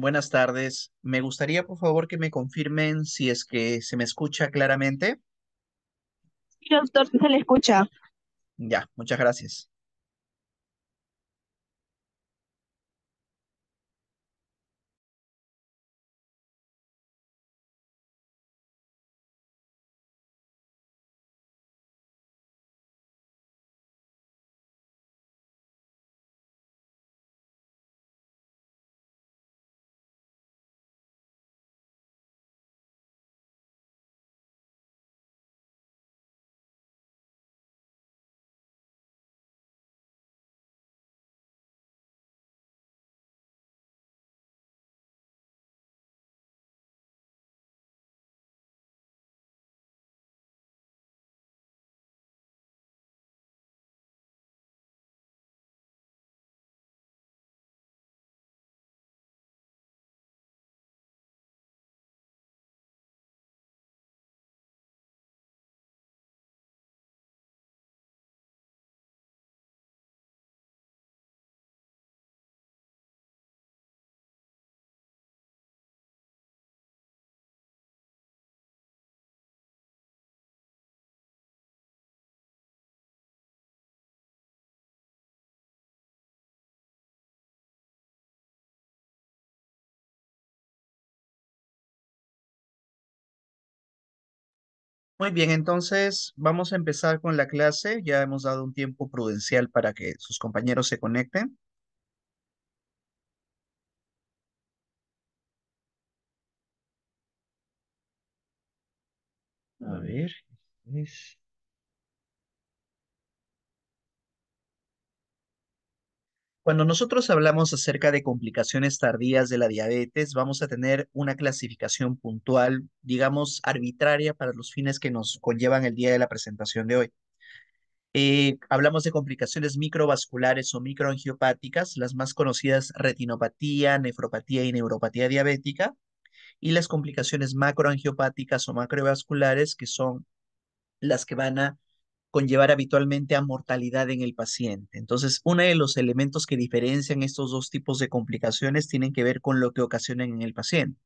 Buenas tardes. Me gustaría, por favor, que me confirmen si es que se me escucha claramente. Sí, doctor, se le escucha. Ya, muchas gracias. Muy bien, entonces vamos a empezar con la clase. Ya hemos dado un tiempo prudencial para que sus compañeros se conecten. A ver, es... Cuando nosotros hablamos acerca de complicaciones tardías de la diabetes, vamos a tener una clasificación puntual, digamos, arbitraria para los fines que nos conllevan el día de la presentación de hoy. Eh, hablamos de complicaciones microvasculares o microangiopáticas, las más conocidas retinopatía, nefropatía y neuropatía diabética, y las complicaciones macroangiopáticas o macrovasculares, que son las que van a conllevar habitualmente a mortalidad en el paciente. Entonces, uno de los elementos que diferencian estos dos tipos de complicaciones tienen que ver con lo que ocasionan en el paciente.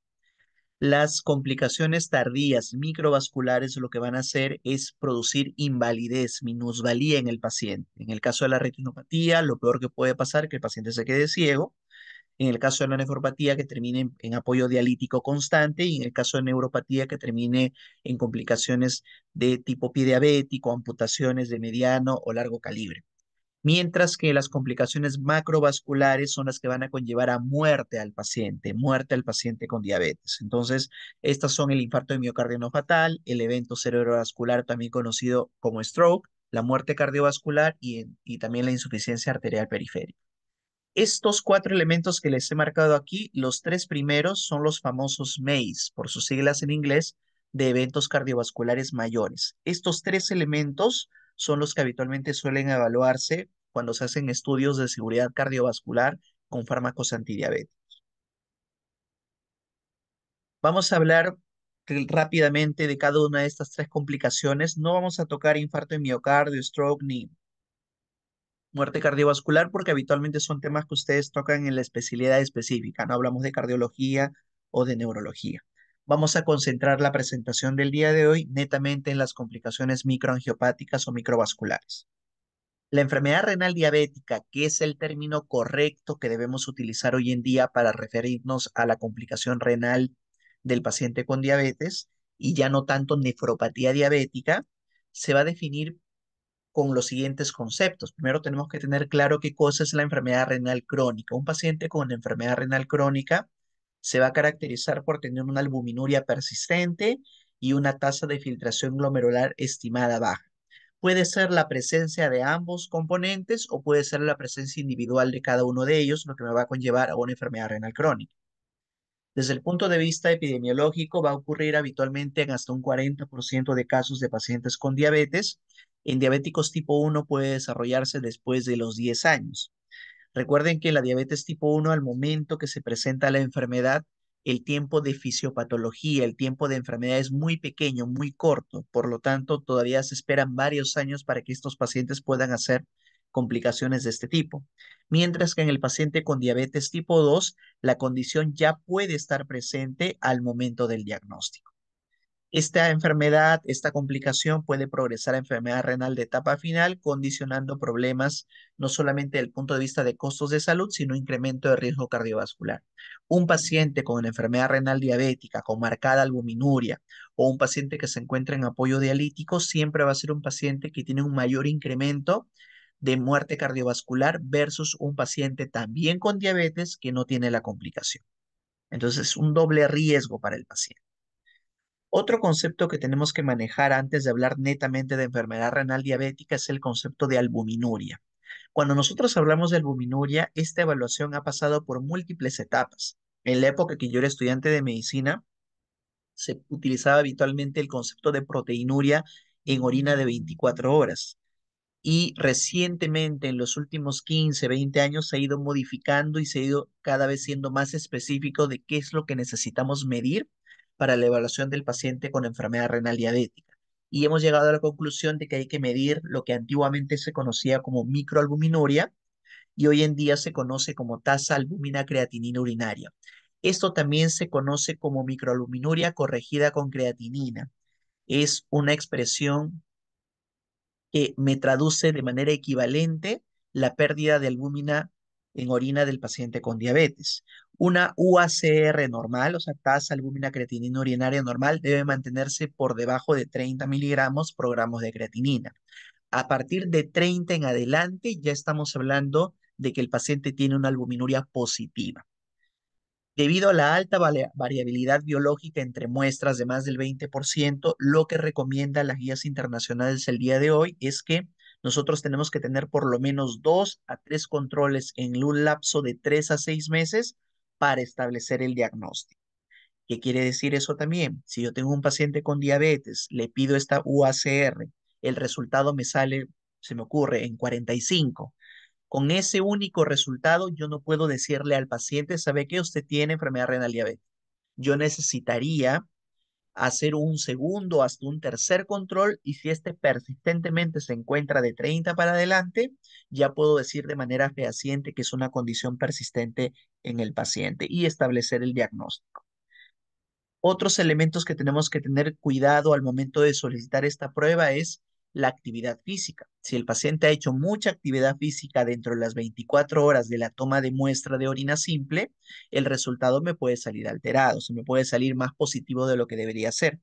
Las complicaciones tardías microvasculares lo que van a hacer es producir invalidez, minusvalía en el paciente. En el caso de la retinopatía, lo peor que puede pasar es que el paciente se quede ciego en el caso de la nefropatía que termine en, apoyo dialítico constante y en el caso de neuropatía que termine en complicaciones de tipo pie amputaciones de mediano o largo calibre. Mientras que las complicaciones macrovasculares son las que van a conllevar a muerte al paciente, muerte al paciente con diabetes. Entonces, estas son el infarto de miocardio no fatal, el evento cerebrovascular también conocido como stroke, la muerte cardiovascular y también la insuficiencia arterial periférica. Estos cuatro elementos que les he marcado aquí, los tres primeros son los famosos MACE, por sus siglas en inglés, de eventos cardiovasculares mayores. Estos tres elementos son los que habitualmente suelen evaluarse cuando se hacen estudios de seguridad cardiovascular con fármacos antidiabéticos. Vamos a hablar rápidamente de cada una de estas tres complicaciones. No vamos a tocar infarto de miocardio, stroke ni muerte cardiovascular, porque habitualmente son temas que ustedes tocan en la especialidad específica, no hablamos de cardiología o de neurología. Vamos a concentrar la presentación del día de hoy netamente en las complicaciones microangiopáticas o microvasculares. La enfermedad renal diabética, que es el término correcto que debemos utilizar hoy en día para referirnos a la complicación renal del paciente con diabetes y ya no tanto nefropatía diabética, se va a definir con los siguientes conceptos. Primero tenemos que tener claro qué cosa es la enfermedad renal crónica. Un paciente con enfermedad renal crónica se va a caracterizar por tener una albuminuria persistente y una tasa de filtración glomerular estimada baja. Puede ser la presencia de ambos componentes o puede ser la presencia individual de cada uno de ellos, lo que me va a conllevar a una enfermedad renal crónica. Desde el punto de vista epidemiológico, va a ocurrir habitualmente en hasta un 40% de casos de pacientes con diabetes en diabéticos tipo 1 puede desarrollarse después de los 10 años. Recuerden que la diabetes tipo 1, al momento que se presenta la enfermedad, el tiempo de fisiopatología, el tiempo de enfermedad es muy pequeño, muy corto. Por lo tanto, todavía se esperan varios años para que estos pacientes puedan hacer complicaciones de este tipo. Mientras que en el paciente con diabetes tipo 2, la condición ya puede estar presente al momento del diagnóstico. Esta enfermedad, esta complicación puede progresar a enfermedad renal de etapa final, condicionando problemas no solamente desde el punto de vista de costos de salud, sino incremento de riesgo cardiovascular. Un paciente con enfermedad renal diabética, con marcada albuminuria, o un paciente que se encuentra en apoyo dialítico, siempre va a ser un paciente que tiene un mayor incremento de muerte cardiovascular versus un paciente también con diabetes que no tiene la complicación. Entonces, un doble riesgo para el paciente. Otro concepto que tenemos que manejar antes de hablar netamente de enfermedad renal diabética es el concepto de albuminuria. Cuando nosotros hablamos de albuminuria, esta evaluación ha pasado por múltiples etapas. En la época que yo era estudiante de medicina, se utilizaba habitualmente el concepto de proteinuria en orina de 24 horas. Y recientemente, en los últimos 15, 20 años, se ha ido modificando y se ha ido cada vez siendo más específico de qué es lo que necesitamos medir para la evaluación del paciente con enfermedad renal diabética. Y hemos llegado a la conclusión de que hay que medir lo que antiguamente se conocía como microalbuminuria y hoy en día se conoce como tasa albúmina creatinina urinaria. Esto también se conoce como microalbuminuria corregida con creatinina. Es una expresión que me traduce de manera equivalente la pérdida de albúmina en orina del paciente con diabetes. Una UACR normal, o sea, tasa albúmina creatinina urinaria normal, debe mantenerse por debajo de 30 miligramos por gramos de creatinina. A partir de 30 en adelante, ya estamos hablando de que el paciente tiene una albuminuria positiva. Debido a la alta variabilidad biológica entre muestras de más del 20%, lo que recomienda las guías internacionales el día de hoy es que nosotros tenemos que tener por lo menos dos a tres controles en un lapso de tres a seis meses para establecer el diagnóstico. ¿Qué quiere decir eso también? Si yo tengo un paciente con diabetes, le pido esta UACR, el resultado me sale, se me ocurre, en 45. Con ese único resultado, yo no puedo decirle al paciente, ¿sabe que Usted tiene enfermedad renal diabetes? Yo necesitaría hacer un segundo hasta un tercer control y si este persistentemente se encuentra de 30 para adelante, ya puedo decir de manera fehaciente que es una condición persistente en el paciente y establecer el diagnóstico. Otros elementos que tenemos que tener cuidado al momento de solicitar esta prueba es la actividad física. Si el paciente ha hecho mucha actividad física dentro de las 24 horas de la toma de muestra de orina simple, el resultado me puede salir alterado, se me puede salir más positivo de lo que debería ser.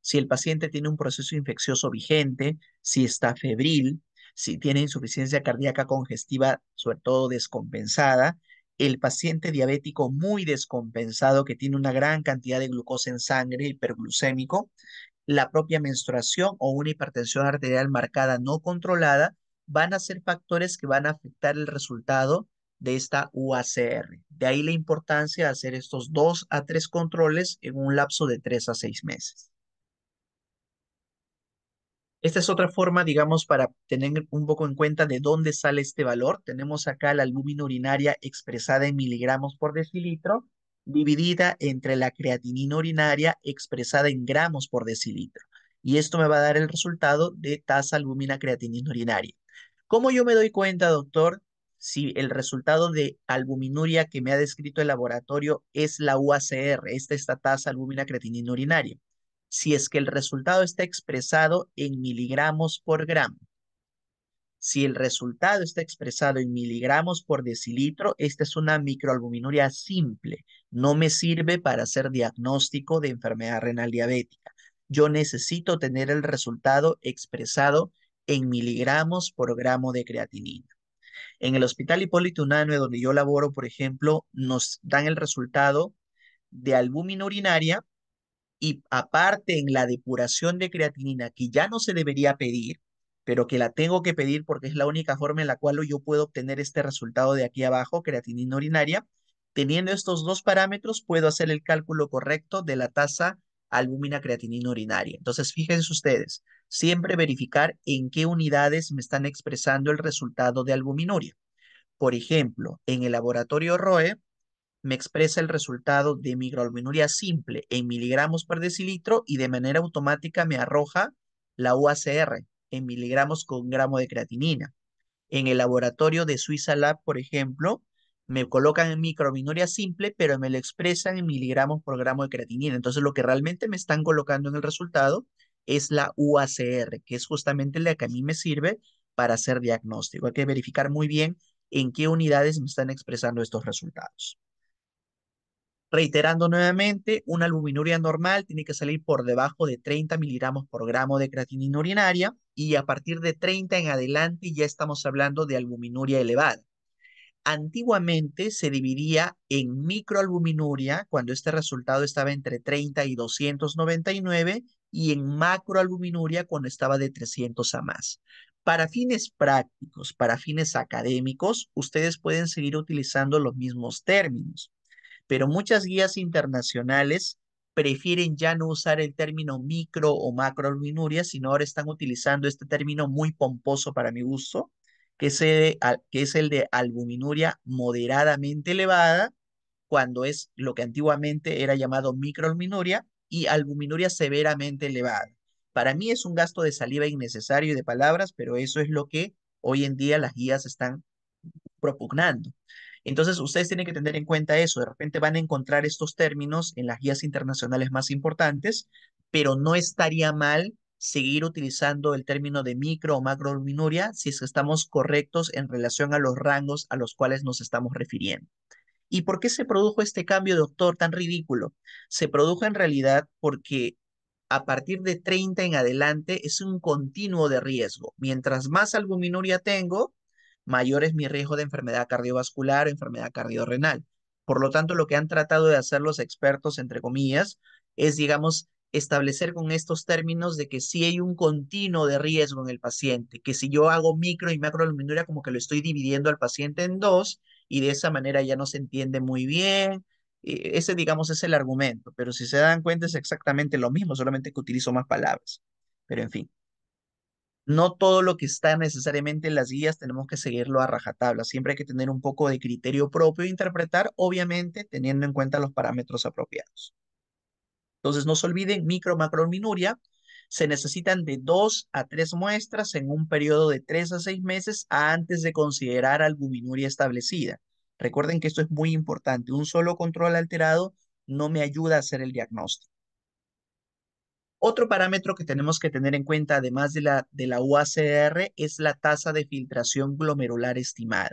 Si el paciente tiene un proceso infeccioso vigente, si está febril, si tiene insuficiencia cardíaca congestiva, sobre todo descompensada, el paciente diabético muy descompensado que tiene una gran cantidad de glucosa en sangre, hiperglucémico, la propia menstruación o una hipertensión arterial marcada no controlada van a ser factores que van a afectar el resultado de esta UACR. De ahí la importancia de hacer estos dos a tres controles en un lapso de tres a seis meses. Esta es otra forma, digamos, para tener un poco en cuenta de dónde sale este valor. Tenemos acá la albúmina urinaria expresada en miligramos por decilitro dividida entre la creatinina urinaria expresada en gramos por decilitro. Y esto me va a dar el resultado de tasa albúmina creatinina urinaria. ¿Cómo yo me doy cuenta, doctor, si el resultado de albuminuria que me ha descrito el laboratorio es la UACR, esta, esta tasa albúmina creatinina urinaria? Si es que el resultado está expresado en miligramos por gramo. Si el resultado está expresado en miligramos por decilitro, esta es una microalbuminuria simple. No me sirve para hacer diagnóstico de enfermedad renal diabética. Yo necesito tener el resultado expresado en miligramos por gramo de creatinina. En el Hospital Hipólito Unanue, donde yo laboro, por ejemplo, nos dan el resultado de albúmina urinaria y aparte en la depuración de creatinina, que ya no se debería pedir, pero que la tengo que pedir porque es la única forma en la cual yo puedo obtener este resultado de aquí abajo, creatinina urinaria. Teniendo estos dos parámetros, puedo hacer el cálculo correcto de la tasa albúmina creatinina urinaria. Entonces, fíjense ustedes, siempre verificar en qué unidades me están expresando el resultado de albuminuria. Por ejemplo, en el laboratorio ROE me expresa el resultado de microalbuminuria simple en miligramos por decilitro y de manera automática me arroja la UACR, en miligramos con gramo de creatinina. En el laboratorio de Suiza Lab, por ejemplo, me colocan en microminoria simple, pero me lo expresan en miligramos por gramo de creatinina. Entonces, lo que realmente me están colocando en el resultado es la UACR, que es justamente la que a mí me sirve para hacer diagnóstico. Hay que verificar muy bien en qué unidades me están expresando estos resultados. Reiterando nuevamente, una albuminuria normal tiene que salir por debajo de 30 miligramos por gramo de creatinina urinaria y a partir de 30 en adelante ya estamos hablando de albuminuria elevada. Antiguamente se dividía en microalbuminuria cuando este resultado estaba entre 30 y 299 y en macroalbuminuria cuando estaba de 300 a más. Para fines prácticos, para fines académicos, ustedes pueden seguir utilizando los mismos términos pero muchas guías internacionales prefieren ya no usar el término micro o macroalbuminuria, sino ahora están utilizando este término muy pomposo para mi gusto, que es, el, de albuminuria moderadamente elevada, cuando es lo que antiguamente era llamado microalbuminuria y albuminuria severamente elevada. Para mí es un gasto de saliva innecesario y de palabras, pero eso es lo que hoy en día las guías están propugnando. Entonces, ustedes tienen que tener en cuenta eso. De repente van a encontrar estos términos en las guías internacionales más importantes, pero no estaría mal seguir utilizando el término de micro o macroalbuminuria si estamos correctos en relación a los rangos a los cuales nos estamos refiriendo. ¿Y por qué se produjo este cambio, doctor, tan ridículo? Se produjo en realidad porque a partir de 30 en adelante es un continuo de riesgo. Mientras más albuminuria tengo, mayor es mi riesgo de enfermedad cardiovascular o enfermedad cardiorrenal. Por lo tanto, lo que han tratado de hacer los expertos, entre comillas, es, digamos, establecer con estos términos de que sí hay un continuo de riesgo en el paciente, que si yo hago micro y macroluminuria, como que lo estoy dividiendo al paciente en dos y de esa manera ya no se entiende muy bien. E, ese, digamos, es el argumento, pero si se dan cuenta es exactamente lo mismo, solamente que utilizo más palabras. Pero en fin no todo lo que está necesariamente en las guías tenemos que seguirlo a rajatabla. Siempre hay que tener un poco de criterio propio e interpretar, obviamente teniendo en cuenta los parámetros apropiados. Entonces, no se olviden, micro, macro, minuria, se necesitan de dos a tres muestras en un periodo de tres a seis meses antes de considerar albuminuria establecida. Recuerden que esto es muy importante. Un solo control alterado no me ayuda a hacer el diagnóstico. Otro parámetro que tenemos que tener en cuenta, además de la, de la UACR, es la tasa de filtración glomerular estimada.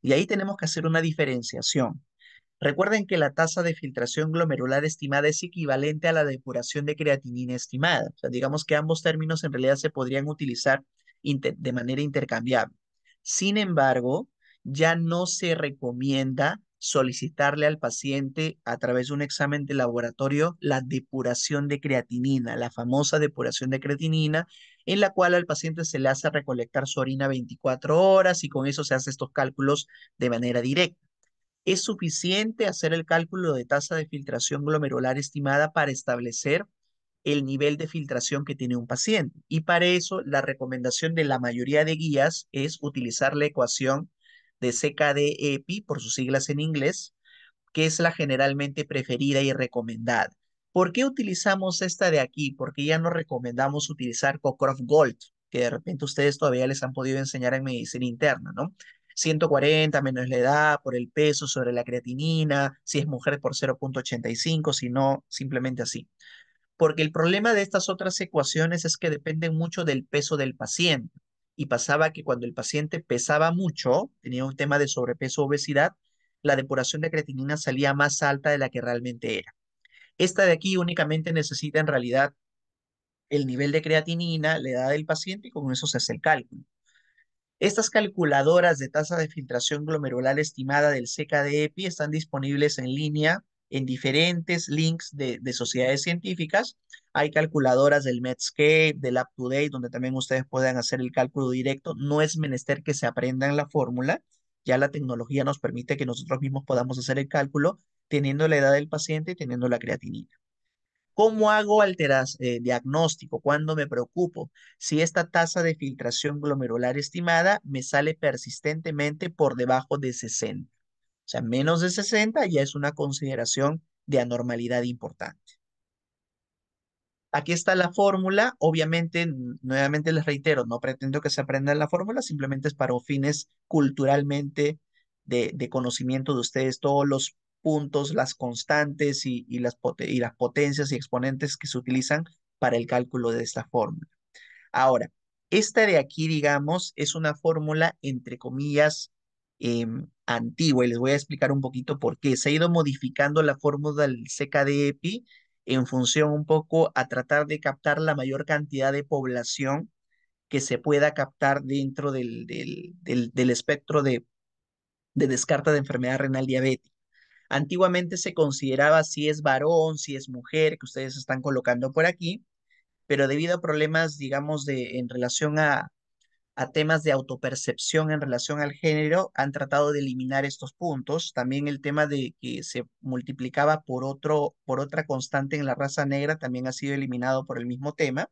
Y ahí tenemos que hacer una diferenciación. Recuerden que la tasa de filtración glomerular estimada es equivalente a la depuración de creatinina estimada. digamos que ambos términos en realidad se podrían utilizar de manera intercambiable. Sin embargo, ya no se recomienda solicitarle al paciente a través de un examen de laboratorio la depuración de creatinina, la famosa depuración de creatinina, en la cual al paciente se le hace recolectar su orina 24 horas y con eso se hacen estos cálculos de manera directa. Es suficiente hacer el cálculo de tasa de filtración glomerular estimada para establecer el nivel de filtración que tiene un paciente. Y para eso, la recomendación de la mayoría de guías es utilizar la ecuación de CKD-EPI, por sus siglas en inglés, que es la generalmente preferida y recomendada. ¿Por qué utilizamos esta de aquí? Porque ya no recomendamos utilizar Cockcroft Gold, que de repente ustedes todavía les han podido enseñar en medicina interna, ¿no? 140 menos la edad por el peso sobre la creatinina, si es mujer por 0.85, si no, simplemente así. Porque el problema de estas otras ecuaciones es que dependen mucho del peso del paciente y pasaba que cuando el paciente pesaba mucho, tenía un tema de sobrepeso obesidad, la depuración de creatinina salía más alta de la que realmente era. Esta de aquí únicamente necesita en realidad el nivel de creatinina, la edad del paciente y con eso se hace el cálculo. Estas calculadoras de tasa de filtración glomerular estimada del CKD-EPI están disponibles en línea en diferentes links de, de sociedades científicas hay calculadoras del Medscape, del UpToDate, donde también ustedes pueden hacer el cálculo directo. No es menester que se aprendan la fórmula. Ya la tecnología nos permite que nosotros mismos podamos hacer el cálculo teniendo la edad del paciente y teniendo la creatinina. ¿Cómo hago alteras, eh, diagnóstico? ¿Cuándo me preocupo? Si esta tasa de filtración glomerular estimada me sale persistentemente por debajo de 60. O sea, menos de 60 ya es una consideración de anormalidad importante. Aquí está la fórmula, obviamente, nuevamente les reitero, no pretendo que se aprenda la fórmula, simplemente es para fines culturalmente de, conocimiento de ustedes, todos los puntos, las constantes y, las y las potencias y exponentes que se utilizan para el cálculo de esta fórmula. Ahora, esta de aquí, digamos, es una fórmula, entre comillas, em, antigua, y les voy a explicar un poquito por qué. Se ha ido modificando la fórmula del CKDEPI en función un poco a tratar de captar la mayor cantidad de población que se pueda captar dentro del, del, del, del espectro de, de descarta de enfermedad renal diabética. Antiguamente se consideraba si es varón, si es mujer, que ustedes están colocando por aquí, pero debido a problemas, digamos, de, en relación a, a temas de autopercepción en relación al género, han tratado de eliminar estos puntos. También el tema de que se multiplicaba por, otro, por otra constante en la raza negra también ha sido eliminado por el mismo tema.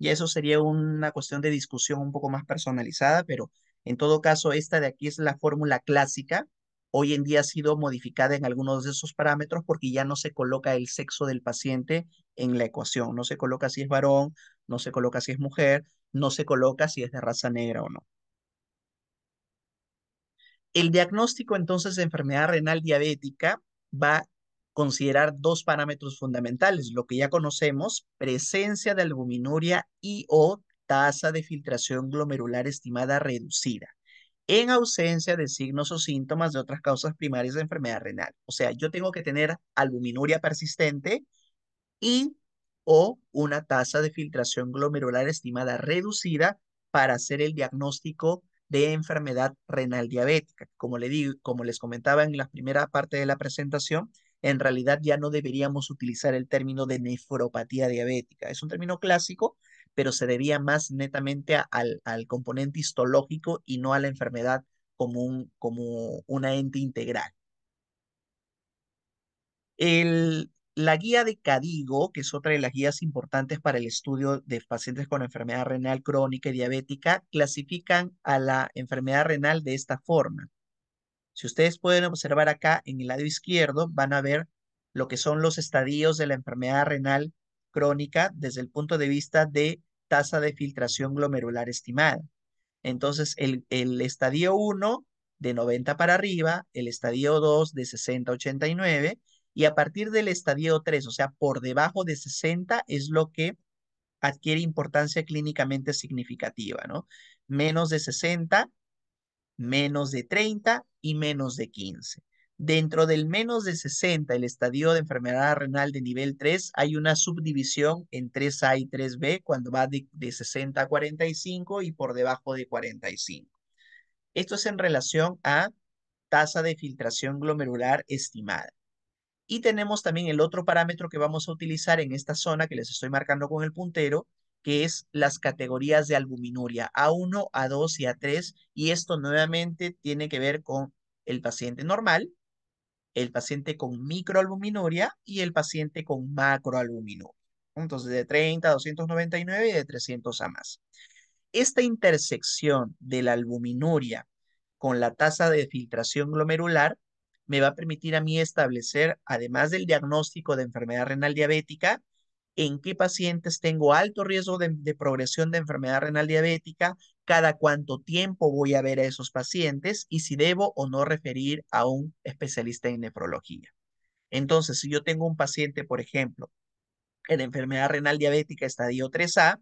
Y eso sería una cuestión de discusión un poco más personalizada, pero en todo caso, esta de aquí es la fórmula clásica hoy en día ha sido modificada en algunos de esos parámetros porque ya no se coloca el sexo del paciente en la ecuación, no se coloca si es varón, no se coloca si es mujer, no se coloca si es de raza negra o no. El diagnóstico entonces de enfermedad renal diabética va a considerar dos parámetros fundamentales, lo que ya conocemos, presencia de albuminuria y o tasa de filtración glomerular estimada reducida en ausencia de signos o síntomas de otras causas primarias de enfermedad renal. O sea, yo tengo que tener albuminuria persistente y o una tasa de filtración glomerular estimada reducida para hacer el diagnóstico de enfermedad renal diabética. Como, le como les comentaba en la primera parte de la presentación, en realidad ya no deberíamos utilizar el término de nefropatía diabética. Es un término clásico pero se debía más netamente al, componente histológico y no a la enfermedad como, un, como una ente integral. El, la guía de Cadigo, que es otra de las guías importantes para el estudio de pacientes con enfermedad renal crónica y diabética, clasifican a la enfermedad renal de esta forma. Si ustedes pueden observar acá en el lado izquierdo, van a ver lo que son los estadios de la enfermedad renal crónica desde el punto de vista de tasa de filtración glomerular estimada. Entonces, el, el estadio 1 de 90 para arriba, el estadio 2 de 60 a 89, y a partir del estadio 3, o sea, por debajo de 60, es lo que adquiere importancia clínicamente significativa, ¿no? Menos de 60, menos de 30 y menos de 15. Dentro del menos de 60, el estadio de enfermedad renal de nivel 3, hay una subdivisión en 3A y 3B cuando va de, 60 a 45 y por debajo de 45. Esto es en relación a tasa de filtración glomerular estimada. Y tenemos también el otro parámetro que vamos a utilizar en esta zona que les estoy marcando con el puntero, que es las categorías de albuminuria, A1, A2 y A3. Y esto nuevamente tiene que ver con el paciente normal, el paciente con microalbuminuria y el paciente con macroalbuminuria. Entonces, de 30 a 299 y de 300 a más. Esta intersección de la albuminuria con la tasa de filtración glomerular me va a permitir a mí establecer, además del diagnóstico de enfermedad renal diabética, en qué pacientes tengo alto riesgo de, de, progresión de enfermedad renal diabética, cada cuánto tiempo voy a ver a esos pacientes y si debo o no referir a un especialista en nefrología. Entonces, si yo tengo un paciente, por ejemplo, en enfermedad renal diabética estadio 3A,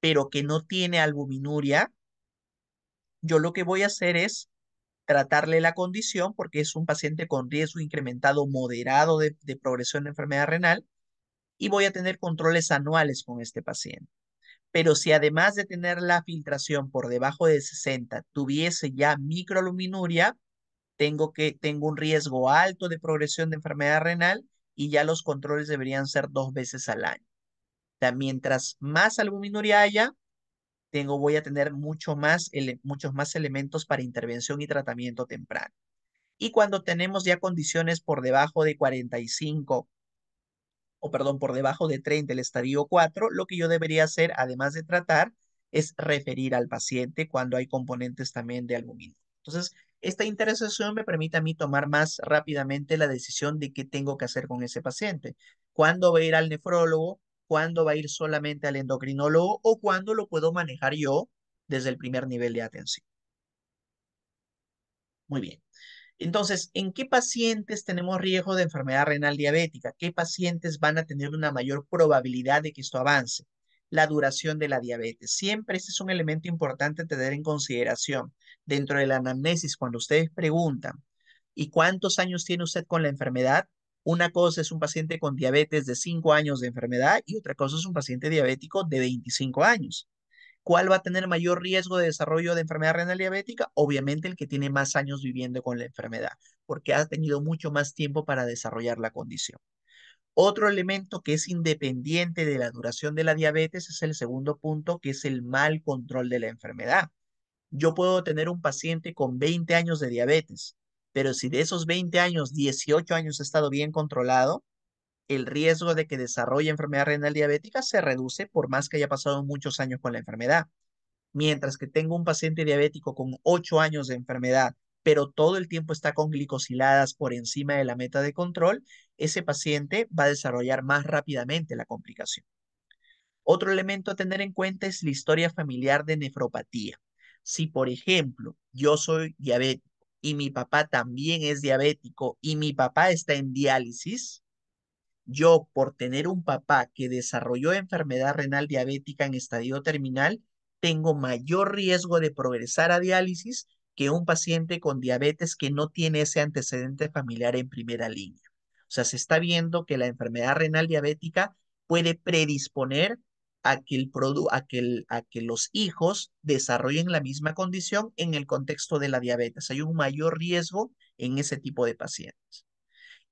pero que no tiene albuminuria, yo lo que voy a hacer es tratarle la condición porque es un paciente con riesgo incrementado moderado de progresión de enfermedad renal y voy a tener controles anuales con este paciente. Pero si además de tener la filtración por debajo de 60 tuviese ya microaluminuria, tengo, que, tengo un riesgo alto de progresión de enfermedad renal y ya los controles deberían ser dos veces al año. mientras más albuminuria haya, tengo, voy a tener mucho más, muchos más elementos para intervención y tratamiento temprano. Y cuando tenemos ya condiciones por debajo de 45 o perdón, por debajo de 30, el estadio 4, lo que yo debería hacer, además de tratar, es referir al paciente cuando hay componentes también de albumina. Entonces, esta intersección me permite a mí tomar más rápidamente la decisión de qué tengo que hacer con ese paciente. ¿Cuándo va a ir al nefrólogo? ¿Cuándo va a ir solamente al endocrinólogo? ¿O cuándo lo puedo manejar yo desde el primer nivel de atención? Muy bien. Entonces, ¿en qué pacientes tenemos riesgo de enfermedad renal diabética? ¿Qué pacientes van a tener una mayor probabilidad de que esto avance? La duración de la diabetes. Siempre ese es un elemento importante tener en consideración dentro de la anamnesis cuando ustedes preguntan, ¿y cuántos años tiene usted con la enfermedad? Una cosa es un paciente con diabetes de 5 años de enfermedad y otra cosa es un paciente diabético de 25 años. ¿Cuál va a tener mayor riesgo de desarrollo de enfermedad renal diabética? Obviamente el que tiene más años viviendo con la enfermedad, porque ha tenido mucho más tiempo para desarrollar la condición. Otro elemento que es independiente de la duración de la diabetes es el segundo punto, que es el mal control de la enfermedad. Yo puedo tener un paciente con 20 años de diabetes, pero si de esos 20 años, 18 años ha estado bien controlado, el riesgo de que desarrolle enfermedad renal diabética se reduce por más que haya pasado muchos años con la enfermedad. Mientras que tengo un paciente diabético con 8 años de enfermedad, pero todo el tiempo está con glicosiladas por encima de la meta de control, ese paciente va a desarrollar más rápidamente la complicación. Otro elemento a tener en cuenta es la historia familiar de nefropatía. Si, por ejemplo, yo soy diabético y mi papá también es diabético y mi papá está en diálisis, yo por tener un papá que desarrolló enfermedad renal diabética en estadio terminal, tengo mayor riesgo de progresar a diálisis que un paciente con diabetes que no tiene ese antecedente familiar en primera línea. O sea, se está viendo que la enfermedad renal diabética puede predisponer a que, a que los hijos desarrollen la misma condición en el contexto de la diabetes. Hay un mayor riesgo en ese tipo de pacientes.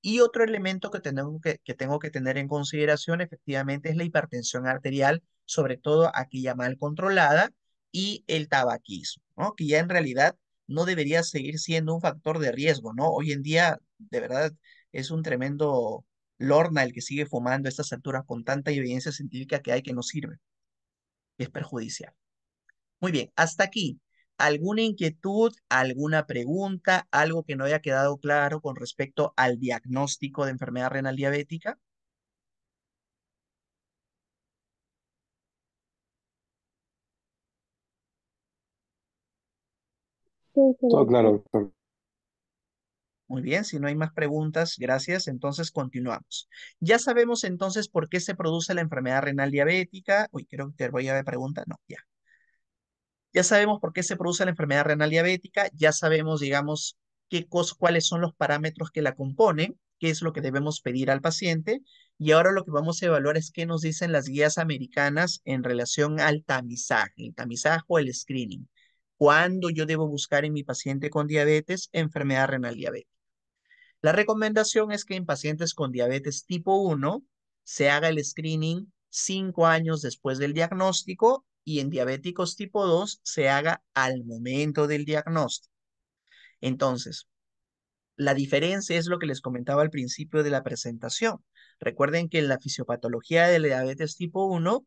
Y otro elemento que, tengo que tener en consideración efectivamente es la hipertensión arterial, sobre todo aquella mal controlada, y el tabaquismo, que ya en realidad no debería seguir siendo un factor de riesgo. ¿no? Hoy en día, de verdad, es un tremendo lorna el que sigue fumando a estas alturas con tanta evidencia científica que hay que no sirve. Es perjudicial. Muy bien, hasta aquí alguna inquietud, alguna pregunta, algo que no haya quedado claro con respecto al diagnóstico de enfermedad renal diabética? Todo claro, Muy bien, si no hay más preguntas, gracias. Entonces continuamos. Ya sabemos entonces por qué se produce la enfermedad renal diabética. Uy, creo que te voy a preguntar. No, ya. Ya sabemos por qué se produce la enfermedad renal diabética, ya sabemos, digamos, qué cuáles son los parámetros que la componen, qué es lo que debemos pedir al paciente. Y ahora lo que vamos a evaluar es qué nos dicen las guías americanas en relación al tamizaje, el tamizaje o el screening. ¿Cuándo yo debo buscar en mi paciente con diabetes enfermedad renal diabética? La recomendación es que en pacientes con diabetes tipo 1 se haga el screening cinco años después del diagnóstico y en diabéticos tipo 2 se haga al momento del diagnóstico. Entonces, la diferencia es lo que les comentaba al principio de la presentación. Recuerden que en la fisiopatología de la diabetes tipo 1,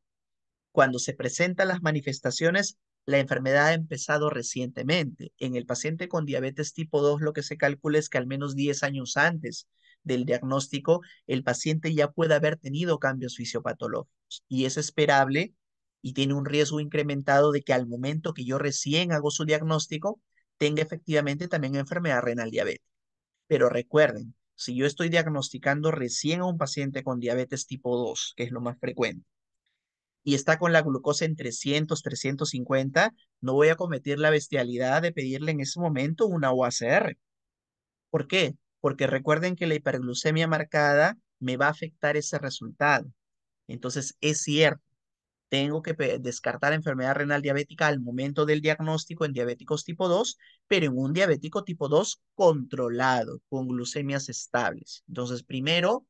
cuando se presentan las manifestaciones, la enfermedad ha empezado recientemente. En el paciente con diabetes tipo 2, lo que se calcula es que al menos 10 años antes del diagnóstico, el paciente ya puede haber tenido cambios fisiopatológicos y es esperable y tiene un riesgo incrementado de que al momento que yo recién hago su diagnóstico, tenga efectivamente también enfermedad renal diabética. Pero recuerden, si yo estoy diagnosticando recién a un paciente con diabetes tipo 2, que es lo más frecuente, y está con la glucosa en 300, 350, no voy a cometer la bestialidad de pedirle en ese momento una OACR. ¿Por qué? Porque recuerden que la hiperglucemia marcada me va a afectar ese resultado. Entonces, es cierto, tengo que descartar enfermedad renal diabética al momento del diagnóstico en diabéticos tipo 2, pero en un diabético tipo 2 controlado, con glucemias estables. Entonces, primero,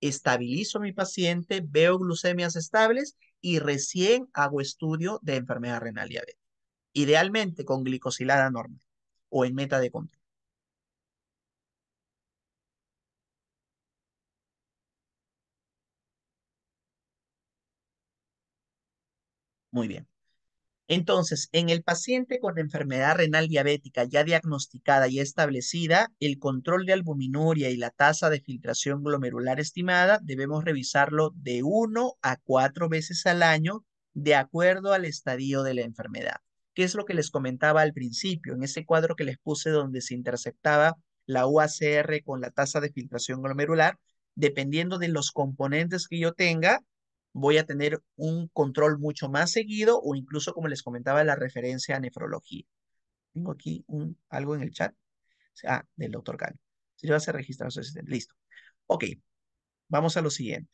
estabilizo a mi paciente, veo glucemias estables y recién hago estudio de enfermedad renal diabética. Idealmente con glicosilada normal o en meta de control. Muy bien. Entonces, en el paciente con enfermedad renal diabética ya diagnosticada y establecida, el control de albuminuria y la tasa de filtración glomerular estimada debemos revisarlo de uno a cuatro veces al año de acuerdo al estadio de la enfermedad. ¿Qué es lo que les comentaba al principio en ese cuadro que les puse donde se interceptaba la UACR con la tasa de filtración glomerular? Dependiendo de los componentes que yo tenga, voy a tener un control mucho más seguido o incluso, como les comentaba, la referencia a nefrología. Tengo aquí un, algo en el chat. Ah, del doctor Cal. Si le vas a registrar su asistente. Listo. Ok, vamos a lo siguiente.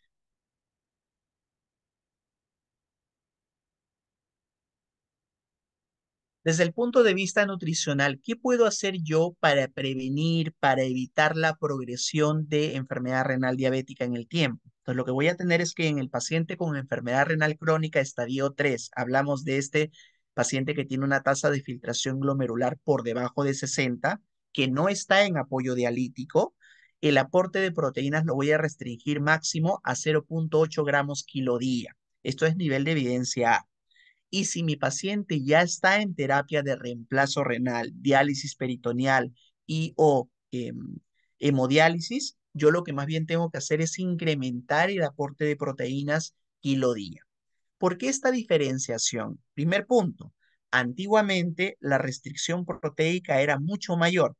Desde el punto de vista nutricional, ¿qué puedo hacer yo para prevenir, para evitar la progresión de enfermedad renal diabética en el tiempo? Entonces, lo que voy a tener es que en el paciente con enfermedad renal crónica estadio 3, hablamos de este paciente que tiene una tasa de filtración glomerular por debajo de 60, que no está en apoyo dialítico, el aporte de proteínas lo voy a restringir máximo a 0.8 gramos kilo día. Esto es nivel de evidencia A. Y si mi paciente ya está en terapia de reemplazo renal, diálisis peritoneal y o em, hemodiálisis, yo lo que más bien tengo que hacer es incrementar el aporte de proteínas kilo día. ¿Por qué esta diferenciación? Primer punto, antiguamente la restricción proteica era mucho mayor,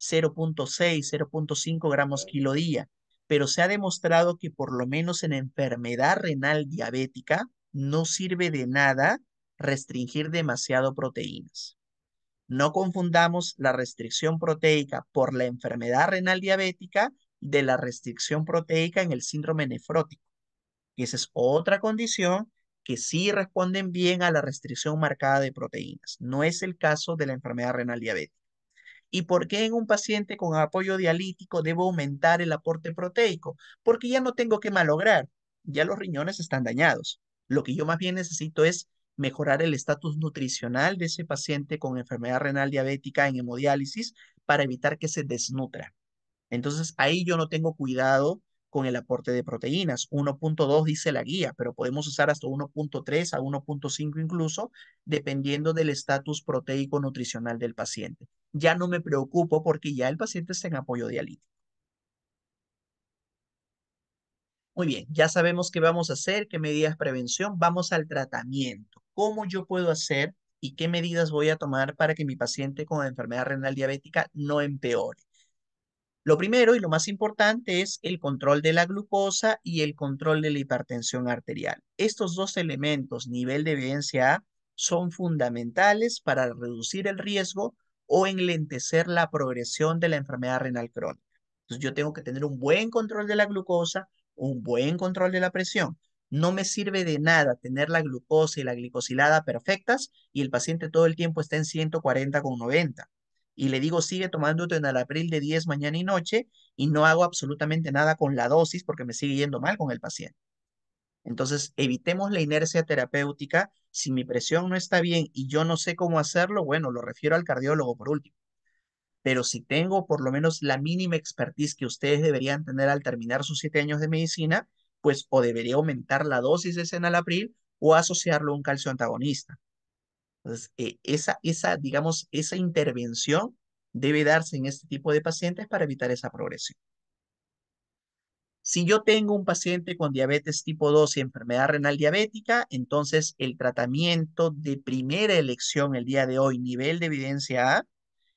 0.6, 0.5 gramos kilo día, pero se ha demostrado que por lo menos en enfermedad renal diabética no sirve de nada restringir demasiado proteínas. No confundamos la restricción proteica por la enfermedad renal diabética de la restricción proteica en el síndrome nefrótico. esa es otra condición que sí responden bien a la restricción marcada de proteínas. No es el caso de la enfermedad renal diabética. ¿Y por qué en un paciente con apoyo dialítico debo aumentar el aporte proteico? Porque ya no tengo que malograr, ya los riñones están dañados. Lo que yo más bien necesito es mejorar el estatus nutricional de ese paciente con enfermedad renal diabética en hemodiálisis para evitar que se desnutra. Entonces, ahí yo no tengo cuidado con el aporte de proteínas. 1.2 dice la guía, pero podemos usar hasta 1.3 a 1.5 incluso, dependiendo del estatus proteico nutricional del paciente. Ya no me preocupo porque ya el paciente está en apoyo dialítico. Muy bien, ya sabemos qué vamos a hacer, qué medidas de prevención, vamos al tratamiento cómo yo puedo hacer y qué medidas voy a tomar para que mi paciente con enfermedad renal diabética no empeore. Lo primero y lo más importante es el control de la glucosa y el control de la hipertensión arterial. Estos dos elementos, nivel de evidencia A, son fundamentales para reducir el riesgo o enlentecer la progresión de la enfermedad renal crónica. Entonces yo tengo que tener un buen control de la glucosa, un buen control de la presión no me sirve de nada tener la glucosa y la glicosilada perfectas y el paciente todo el tiempo está en 140 con 90. Y le digo, sigue tomando el abril de 10 mañana y noche y no hago absolutamente nada con la dosis porque me sigue yendo mal con el paciente. Entonces, evitemos la inercia terapéutica. Si mi presión no está bien y yo no sé cómo hacerlo, bueno, lo refiero al cardiólogo por último. Pero si tengo por lo menos la mínima expertise que ustedes deberían tener al terminar sus siete años de medicina, pues o debería aumentar la dosis de senalapril o asociarlo a un calcio antagonista. Entonces, eh, esa, esa, digamos, esa intervención debe darse en este tipo de pacientes para evitar esa progresión. Si yo tengo un paciente con diabetes tipo 2 y enfermedad renal diabética, entonces el tratamiento de primera elección el día de hoy, nivel de evidencia A,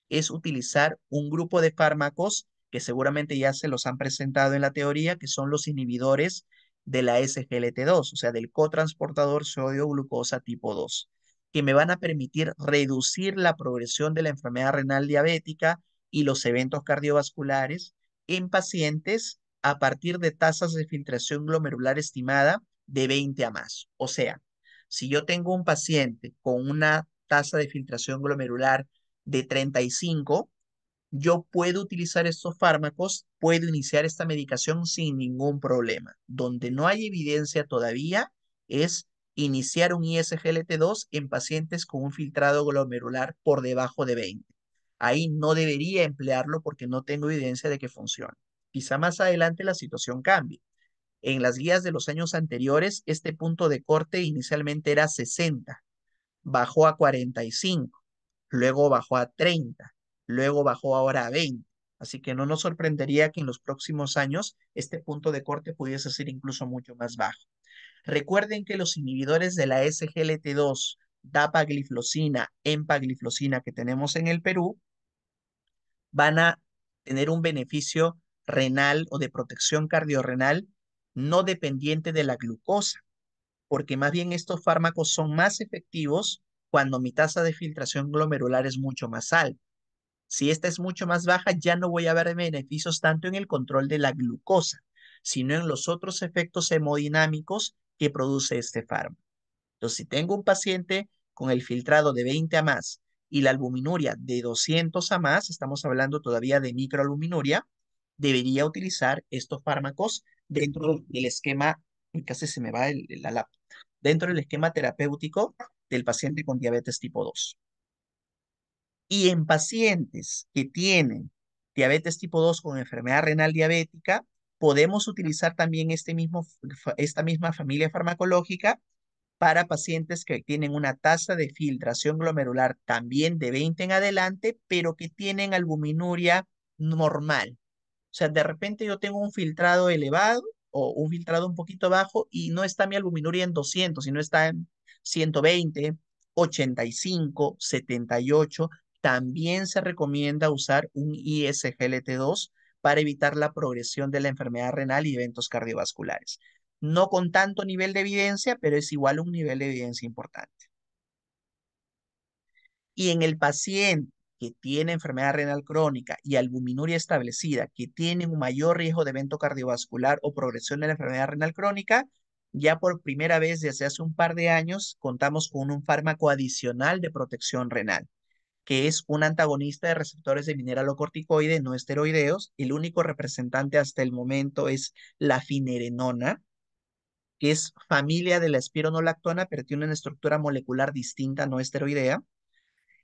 es utilizar un grupo de fármacos que seguramente ya se los han presentado en la teoría, que son los inhibidores de la SGLT2, o sea, del cotransportador sodio-glucosa tipo 2, que me van a permitir reducir la progresión de la enfermedad renal diabética y los eventos cardiovasculares en pacientes a partir de tasas de filtración glomerular estimada de 20 a más. O sea, si yo tengo un paciente con una tasa de filtración glomerular de 35, yo puedo utilizar estos fármacos, puedo iniciar esta medicación sin ningún problema. Donde no hay evidencia todavía es iniciar un ISGLT2 en pacientes con un filtrado glomerular por debajo de 20. Ahí no debería emplearlo porque no tengo evidencia de que funcione. Quizá más adelante la situación cambie. En las guías de los años anteriores, este punto de corte inicialmente era 60, bajó a 45, luego bajó a 30, luego bajó ahora a 20. Así que no nos sorprendería que en los próximos años este punto de corte pudiese ser incluso mucho más bajo. Recuerden que los inhibidores de la SGLT2, dapagliflosina, empagliflosina que tenemos en el Perú, van a tener un beneficio renal o de protección cardiorrenal no dependiente de la glucosa, porque más bien estos fármacos son más efectivos cuando mi tasa de filtración glomerular es mucho más alta. Si esta es mucho más baja, ya no voy a ver beneficios tanto en el control de la glucosa, sino en los otros efectos hemodinámicos que produce este fármaco. Entonces, si tengo un paciente con el filtrado de 20 a más y la albuminuria de 200 a más, estamos hablando todavía de microalbuminuria, debería utilizar estos fármacos dentro del esquema, casi se me va la dentro del esquema terapéutico del paciente con diabetes tipo 2. Y en pacientes que tienen diabetes tipo 2 con enfermedad renal diabética, podemos utilizar también este mismo, esta misma familia farmacológica para pacientes que tienen una tasa de filtración glomerular también de 20 en adelante, pero que tienen albuminuria normal. O sea, de repente yo tengo un filtrado elevado o un filtrado un poquito bajo y no está mi albuminuria en 200, sino está en 120, 85, 78, también se recomienda usar un ISGLT2 para evitar la progresión de la enfermedad renal y eventos cardiovasculares. No con tanto nivel de evidencia, pero es igual un nivel de evidencia importante. Y en el paciente que tiene enfermedad renal crónica y albuminuria establecida, que tiene un mayor riesgo de evento cardiovascular o progresión de la enfermedad renal crónica, ya por primera vez desde hace un par de años contamos con un fármaco adicional de protección renal, que es un antagonista de receptores de mineralocorticoide no esteroideos. El único representante hasta el momento es la finerenona, que es familia de la espironolactona, pero tiene una estructura molecular distinta, no esteroidea,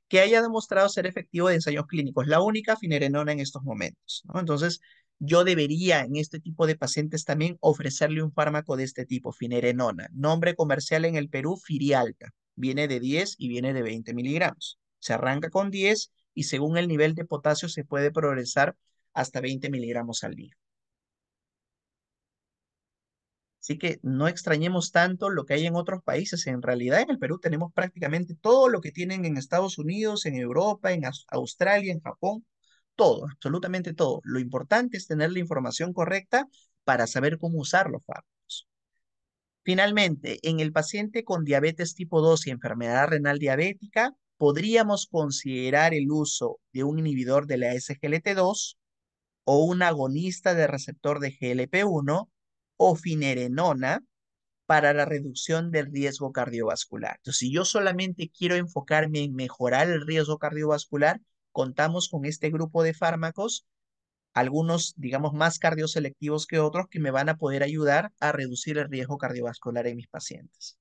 que haya demostrado ser efectivo en ensayos clínicos. La única finerenona en estos momentos. Entonces, yo debería en este tipo de pacientes también ofrecerle un fármaco de este tipo, finerenona. Nombre comercial en el Perú, Firialta. Viene de 10 y viene de 20 miligramos. Se arranca con 10 y según el nivel de potasio se puede progresar hasta 20 miligramos al día. Así que no extrañemos tanto lo que hay en otros países. En realidad en el Perú tenemos prácticamente todo lo que tienen en Estados Unidos, en Europa, en Australia, en Japón, todo, absolutamente todo. Lo importante es tener la información correcta para saber cómo usar los fármacos. Finalmente, en el paciente con diabetes tipo 2 y enfermedad renal diabética, podríamos considerar el uso de un inhibidor de la SGLT2 o un agonista de receptor de GLP1 o finerenona para la reducción del riesgo cardiovascular. Entonces, si yo solamente quiero enfocarme en mejorar el riesgo cardiovascular, contamos con este grupo de fármacos, algunos, digamos, más cardioselectivos que otros, que me van a poder ayudar a reducir el riesgo cardiovascular en mis pacientes.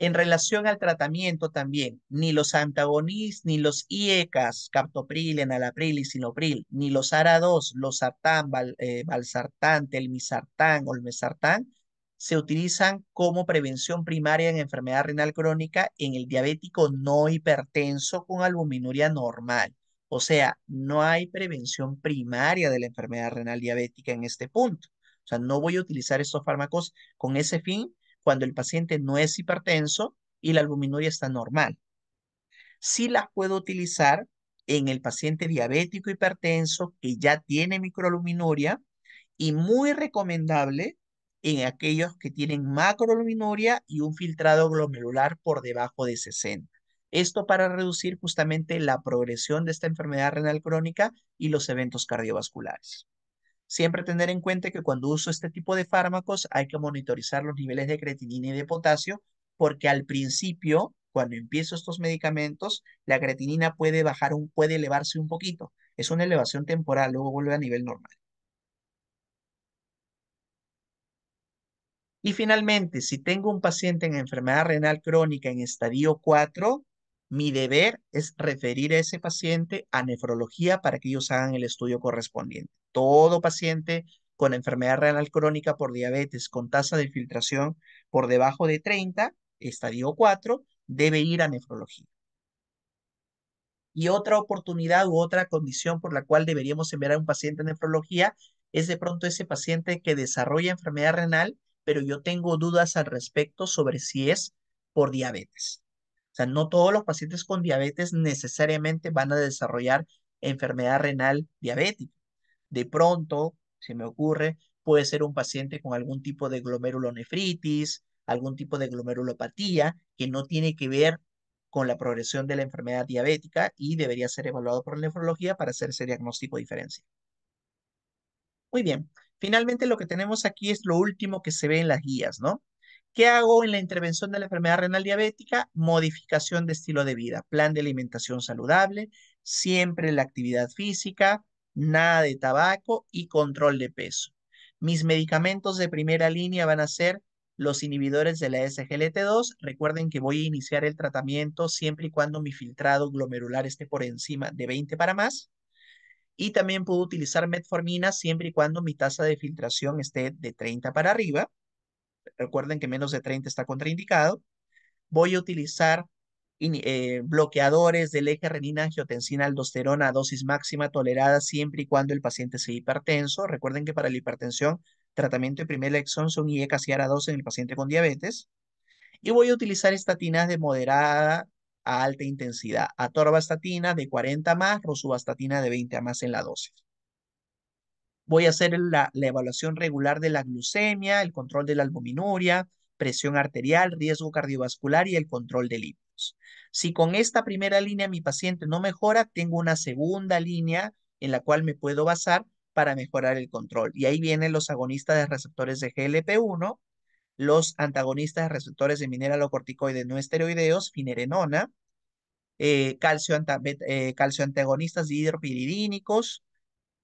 En relación al tratamiento también, ni los antagonistas, ni los IECAS, captopril, enalapril y sinopril, ni los ARA2, los sartán, eh, valsartán, telmisartán, olmesartán, se utilizan como prevención primaria en enfermedad renal crónica en el diabético no hipertenso con albuminuria normal. O sea, no hay prevención primaria de la enfermedad renal diabética en este punto. O sea, no voy a utilizar estos fármacos con ese fin cuando el paciente no es hipertenso y la albuminuria está normal. Sí las puedo utilizar en el paciente diabético hipertenso que ya tiene microalbuminuria y muy recomendable en aquellos que tienen macroalbuminuria y un filtrado glomerular por debajo de 60. Esto para reducir justamente la progresión de esta enfermedad renal crónica y los eventos cardiovasculares. Siempre tener en cuenta que cuando uso este tipo de fármacos hay que monitorizar los niveles de creatinina y de potasio porque al principio, cuando empiezo estos medicamentos, la creatinina puede bajar, un, puede elevarse un poquito. Es una elevación temporal, luego vuelve a nivel normal. Y finalmente, si tengo un paciente en enfermedad renal crónica en estadio 4, mi deber es referir a ese paciente a nefrología para que ellos hagan el estudio correspondiente. Todo paciente con enfermedad renal crónica por diabetes con tasa de filtración por debajo de 30, estadio 4, debe ir a nefrología. Y otra oportunidad u otra condición por la cual deberíamos enviar a un paciente a nefrología es de pronto ese paciente que desarrolla enfermedad renal, pero yo tengo dudas al respecto sobre si es por diabetes. O sea, no todos los pacientes con diabetes necesariamente van a desarrollar enfermedad renal diabética. De pronto, se me ocurre, puede ser un paciente con algún tipo de glomerulonefritis, algún tipo de glomerulopatía que no tiene que ver con la progresión de la enfermedad diabética y debería ser evaluado por nefrología para hacer ese diagnóstico diferencial. Muy bien, finalmente lo que tenemos aquí es lo último que se ve en las guías, ¿no? ¿Qué hago en la intervención de la enfermedad renal diabética? Modificación de estilo de vida, plan de alimentación saludable, siempre la actividad física, nada de tabaco y control de peso. Mis medicamentos de primera línea van a ser los inhibidores de la SGLT2. Recuerden que voy a iniciar el tratamiento siempre y cuando mi filtrado glomerular esté por encima de 20 para más. Y también puedo utilizar metformina siempre y cuando mi tasa de filtración esté de 30 para arriba. Recuerden que menos de 30 está contraindicado. Voy a utilizar eh, bloqueadores del eje renina-angiotensina-aldosterona a dosis máxima tolerada siempre y cuando el paciente sea hipertenso. Recuerden que para la hipertensión, tratamiento de primer elección son IECA a 2 en el paciente con diabetes. Y voy a utilizar estatinas de moderada a alta intensidad, atorvastatina de 40 más, o rosuvastatina de 20 a más en la dosis. Voy a hacer la, evaluación regular de la glucemia, el control de la albuminuria, presión arterial, riesgo cardiovascular y el control de lípidos. Si con esta primera línea mi paciente no mejora, tengo una segunda línea en la cual me puedo basar para mejorar el control. Y ahí vienen los agonistas de receptores de GLP-1, los antagonistas de receptores de mineralocorticoides no esteroideos, finerenona, eh, calcioantagonistas eh, calcio, antagonistas hidropiridínicos,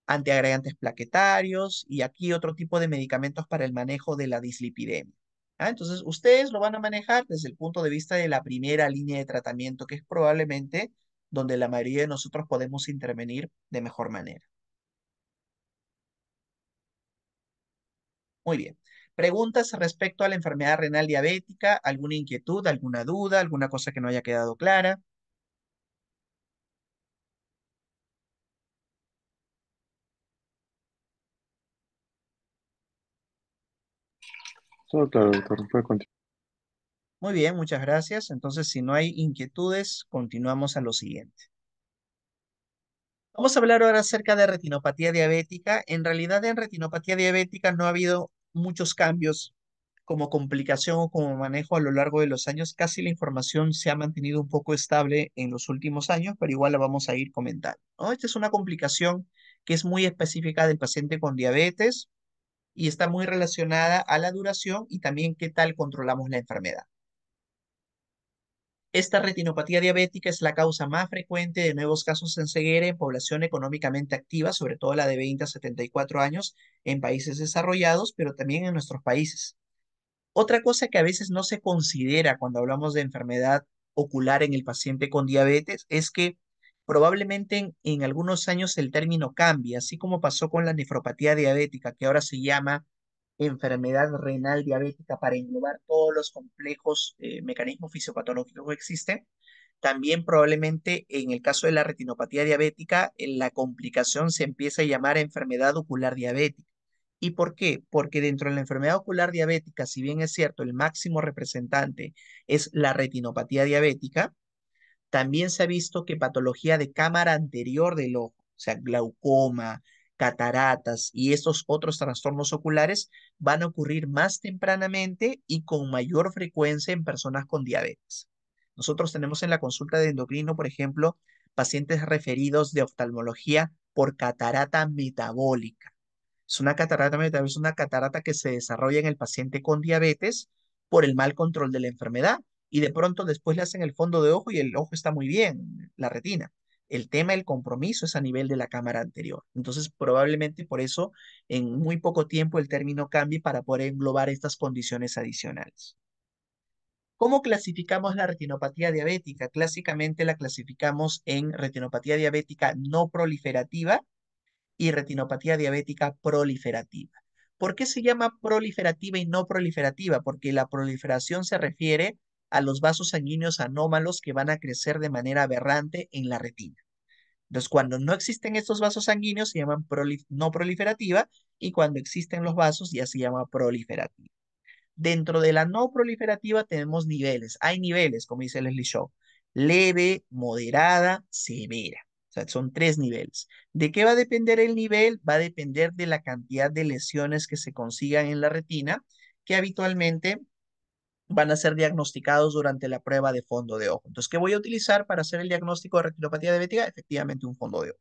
antiagregantes plaquetarios y aquí otro tipo de medicamentos para el manejo de la dislipidemia. ¿ah? Entonces, ustedes lo van a manejar desde el punto de vista de la primera línea de tratamiento, que es probablemente donde la mayoría de nosotros podemos intervenir de mejor manera. Muy bien. Preguntas respecto a la enfermedad renal diabética, alguna inquietud, alguna duda, alguna cosa que no haya quedado clara. Muy bien, muchas gracias. Entonces, si no hay inquietudes, continuamos a lo siguiente. Vamos a hablar ahora acerca de retinopatía diabética. En realidad, en retinopatía diabética no ha habido muchos cambios como complicación o como manejo a lo largo de los años. Casi la información se ha mantenido un poco estable en los últimos años, pero igual la vamos a ir comentando. Esta es una complicación que es muy específica del paciente con diabetes y está muy relacionada a la duración y también qué tal controlamos la enfermedad. Esta retinopatía diabética es la causa más frecuente de nuevos casos en ceguera en población económicamente activa, sobre todo la de 20 a 74 años en países desarrollados, pero también en nuestros países. Otra cosa que a veces no se considera cuando hablamos de enfermedad ocular en el paciente con diabetes es que Probablemente en, algunos años el término cambie, así como pasó con la nefropatía diabética, que ahora se llama enfermedad renal diabética para englobar todos los complejos eh, mecanismos fisiopatológicos que existen. También probablemente en el caso de la retinopatía diabética, eh, la complicación se empieza a llamar enfermedad ocular diabética. ¿Y por qué? Porque dentro de la enfermedad ocular diabética, si bien es cierto, el máximo representante es la retinopatía diabética, también se ha visto que patología de cámara anterior del ojo, o sea, glaucoma, cataratas y estos otros trastornos oculares van a ocurrir más tempranamente y con mayor frecuencia en personas con diabetes. Nosotros tenemos en la consulta de endocrino, por ejemplo, pacientes referidos de oftalmología por catarata metabólica. Es una catarata metabólica, es una catarata que se desarrolla en el paciente con diabetes por el mal control de la enfermedad y de pronto después le hacen el fondo de ojo y el ojo está muy bien, la retina. El tema el compromiso es a nivel de la cámara anterior. Entonces, probablemente por eso en muy poco tiempo el término cambie para poder englobar estas condiciones adicionales. ¿Cómo clasificamos la retinopatía diabética? Clásicamente la clasificamos en retinopatía diabética no proliferativa y retinopatía diabética proliferativa. ¿Por qué se llama proliferativa y no proliferativa? Porque la proliferación se refiere a los vasos sanguíneos anómalos que van a crecer de manera aberrante en la retina. Entonces, cuando no existen estos vasos sanguíneos, se llaman no proliferativa, y cuando existen los vasos, ya se llama proliferativa. Dentro de la no proliferativa tenemos niveles. Hay niveles, como dice Leslie Shaw, leve, moderada, severa. O sea, son tres niveles. ¿De qué va a depender el nivel? Va a depender de la cantidad de lesiones que se consigan en la retina, que habitualmente van a ser diagnosticados durante la prueba de fondo de ojo. Entonces, ¿qué voy a utilizar para hacer el diagnóstico de retinopatía diabética? Efectivamente, un fondo de ojo.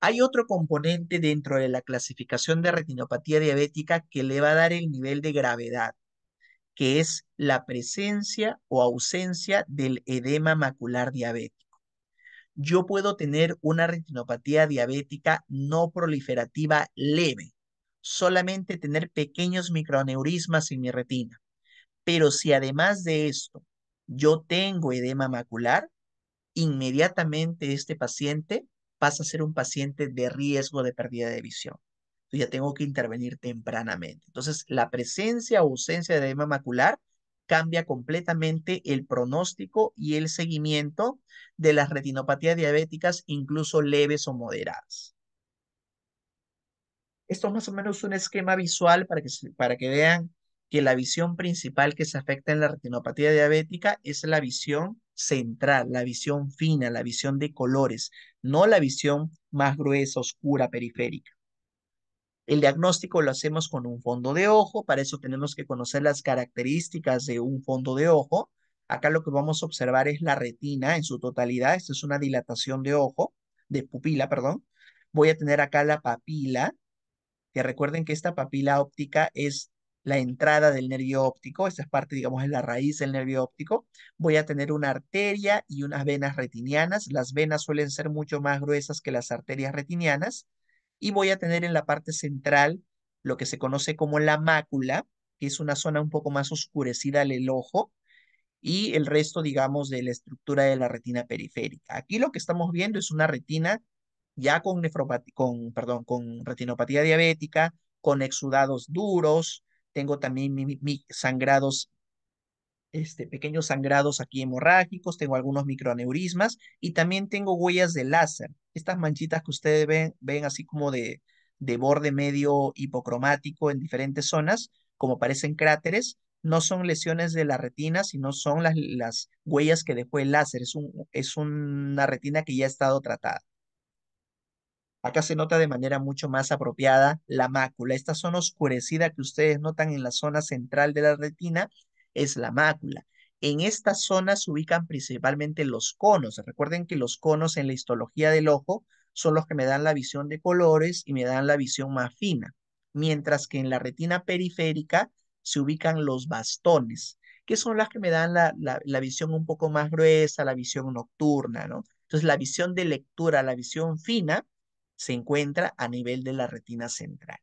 Hay otro componente dentro de la clasificación de retinopatía diabética que le va a dar el nivel de gravedad, que es la presencia o ausencia del edema macular diabético. Yo puedo tener una retinopatía diabética no proliferativa leve, solamente tener pequeños microaneurismas en mi retina. Pero si además de esto yo tengo edema macular, inmediatamente este paciente pasa a ser un paciente de riesgo de pérdida de visión. Entonces ya tengo que intervenir tempranamente. Entonces, la presencia o ausencia de edema macular cambia completamente el pronóstico y el seguimiento de las retinopatías diabéticas, incluso leves o moderadas. Esto es más o menos un esquema visual para que, para que vean que la visión principal que se afecta en la retinopatía diabética es la visión central, la visión fina, la visión de colores, no la visión más gruesa, oscura, periférica. El diagnóstico lo hacemos con un fondo de ojo, para eso tenemos que conocer las características de un fondo de ojo. Acá lo que vamos a observar es la retina en su totalidad, esto es una dilatación de ojo, de pupila, perdón. Voy a tener acá la papila, que recuerden que esta papila óptica es la entrada del nervio óptico, Esta es parte, digamos, de la raíz del nervio óptico. Voy a tener una arteria y unas venas retinianas. Las venas suelen ser mucho más gruesas que las arterias retinianas. Y voy a tener en la parte central lo que se conoce como la mácula, que es una zona un poco más oscurecida del ojo, y el resto, digamos, de la estructura de la retina periférica. Aquí lo que estamos viendo es una retina ya con, con, con retinopatía diabética, con exudados duros, tengo también sangrados, este, pequeños sangrados aquí hemorrágicos, tengo algunos microaneurismas y también tengo huellas de láser. Estas manchitas que ustedes ven, ven así como de, de borde medio hipocromático en diferentes zonas, como parecen cráteres, no son lesiones de la retina, sino son las, las huellas que dejó el láser. Es, un, es una retina que ya ha estado tratada. Acá se nota de manera mucho más apropiada la mácula. Esta zona oscurecida que ustedes notan en la zona central de la retina es la mácula. En esta zona se ubican principalmente los conos. Recuerden que los conos en la histología del ojo son los que me dan la visión de colores y me dan la visión más fina. Mientras que en la retina periférica se ubican los bastones, que son las que me dan la, la visión un poco más gruesa, la visión nocturna, ¿no? Entonces, la visión de lectura, la visión fina, se encuentra a nivel de la retina central.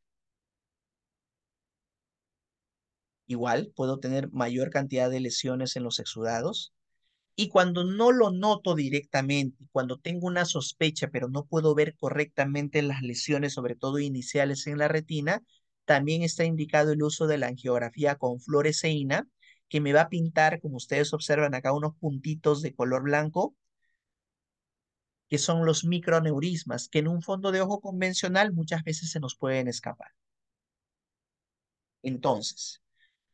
Igual puedo tener mayor cantidad de lesiones en los exudados y cuando no lo noto directamente, cuando tengo una sospecha pero no puedo ver correctamente las lesiones, sobre todo iniciales en la retina, también está indicado el uso de la angiografía con fluoresceína que me va a pintar, como ustedes observan acá, unos puntitos de color blanco que son los microneurismas, que en un fondo de ojo convencional muchas veces se nos pueden escapar. Entonces,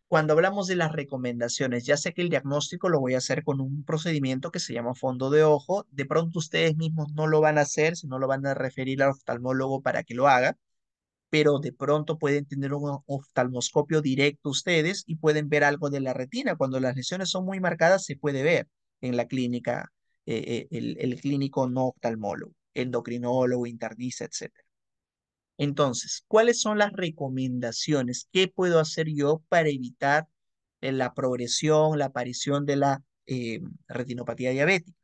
cuando hablamos de las recomendaciones, ya sé que el diagnóstico lo voy a hacer con un procedimiento que se llama fondo de ojo. De pronto ustedes mismos no lo van a hacer, si no lo van a referir al oftalmólogo para que lo haga, pero de pronto pueden tener un oftalmoscopio directo ustedes y pueden ver algo de la retina. Cuando las lesiones son muy marcadas, se puede ver en la clínica eh, el, clínico no oftalmólogo, endocrinólogo, internista, etc. Entonces, ¿cuáles son las recomendaciones? ¿Qué puedo hacer yo para evitar eh, la progresión, la aparición de la eh, retinopatía diabética?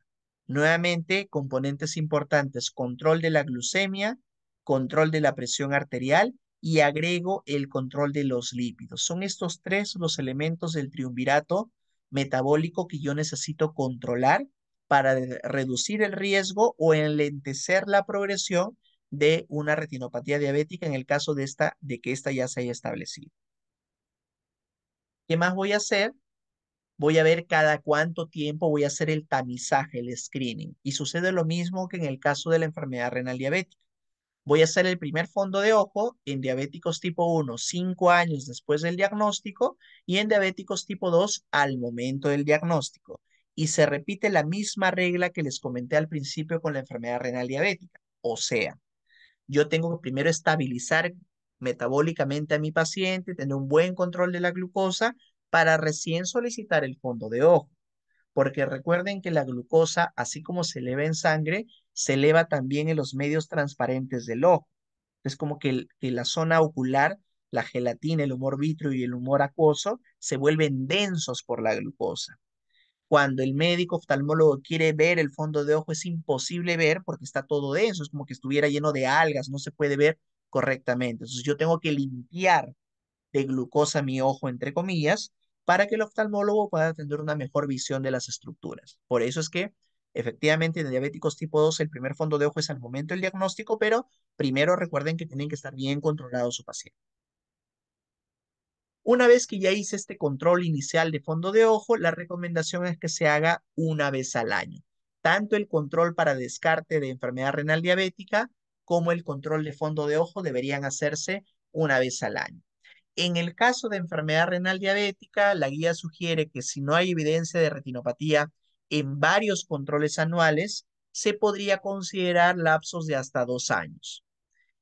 Nuevamente, componentes importantes, control de la glucemia, control de la presión arterial y agrego el control de los lípidos. Son estos tres los elementos del triunvirato metabólico que yo necesito controlar para reducir el riesgo o enlentecer la progresión de una retinopatía diabética en el caso de, esta, de que esta ya se haya establecido. ¿Qué más voy a hacer? Voy a ver cada cuánto tiempo voy a hacer el tamizaje, el screening. Y sucede lo mismo que en el caso de la enfermedad renal diabética. Voy a hacer el primer fondo de ojo en diabéticos tipo 1, 5 años después del diagnóstico, y en diabéticos tipo 2 al momento del diagnóstico y se repite la misma regla que les comenté al principio con la enfermedad renal diabética. O sea, yo tengo que primero estabilizar metabólicamente a mi paciente, tener un buen control de la glucosa para recién solicitar el fondo de ojo. Porque recuerden que la glucosa, así como se eleva en sangre, se eleva también en los medios transparentes del ojo. Es como que, la zona ocular, la gelatina, el humor vitrio y el humor acuoso se vuelven densos por la glucosa. Cuando el médico oftalmólogo quiere ver el fondo de ojo es imposible ver porque está todo denso, es como que estuviera lleno de algas, no se puede ver correctamente. Entonces yo tengo que limpiar de glucosa mi ojo, entre comillas, para que el oftalmólogo pueda tener una mejor visión de las estructuras. Por eso es que efectivamente en diabéticos tipo 2 el primer fondo de ojo es al momento del diagnóstico, pero primero recuerden que tienen que estar bien controlados su paciente. Una vez que ya hice este control inicial de fondo de ojo, la recomendación es que se haga una vez al año, tanto el control para descarte de enfermedad renal diabética como el control de fondo de ojo deberían hacerse una vez al año. En el caso de enfermedad renal diabética, la guía sugiere que si no hay evidencia de retinopatía en varios controles anuales, se podría considerar lapsos de hasta dos años.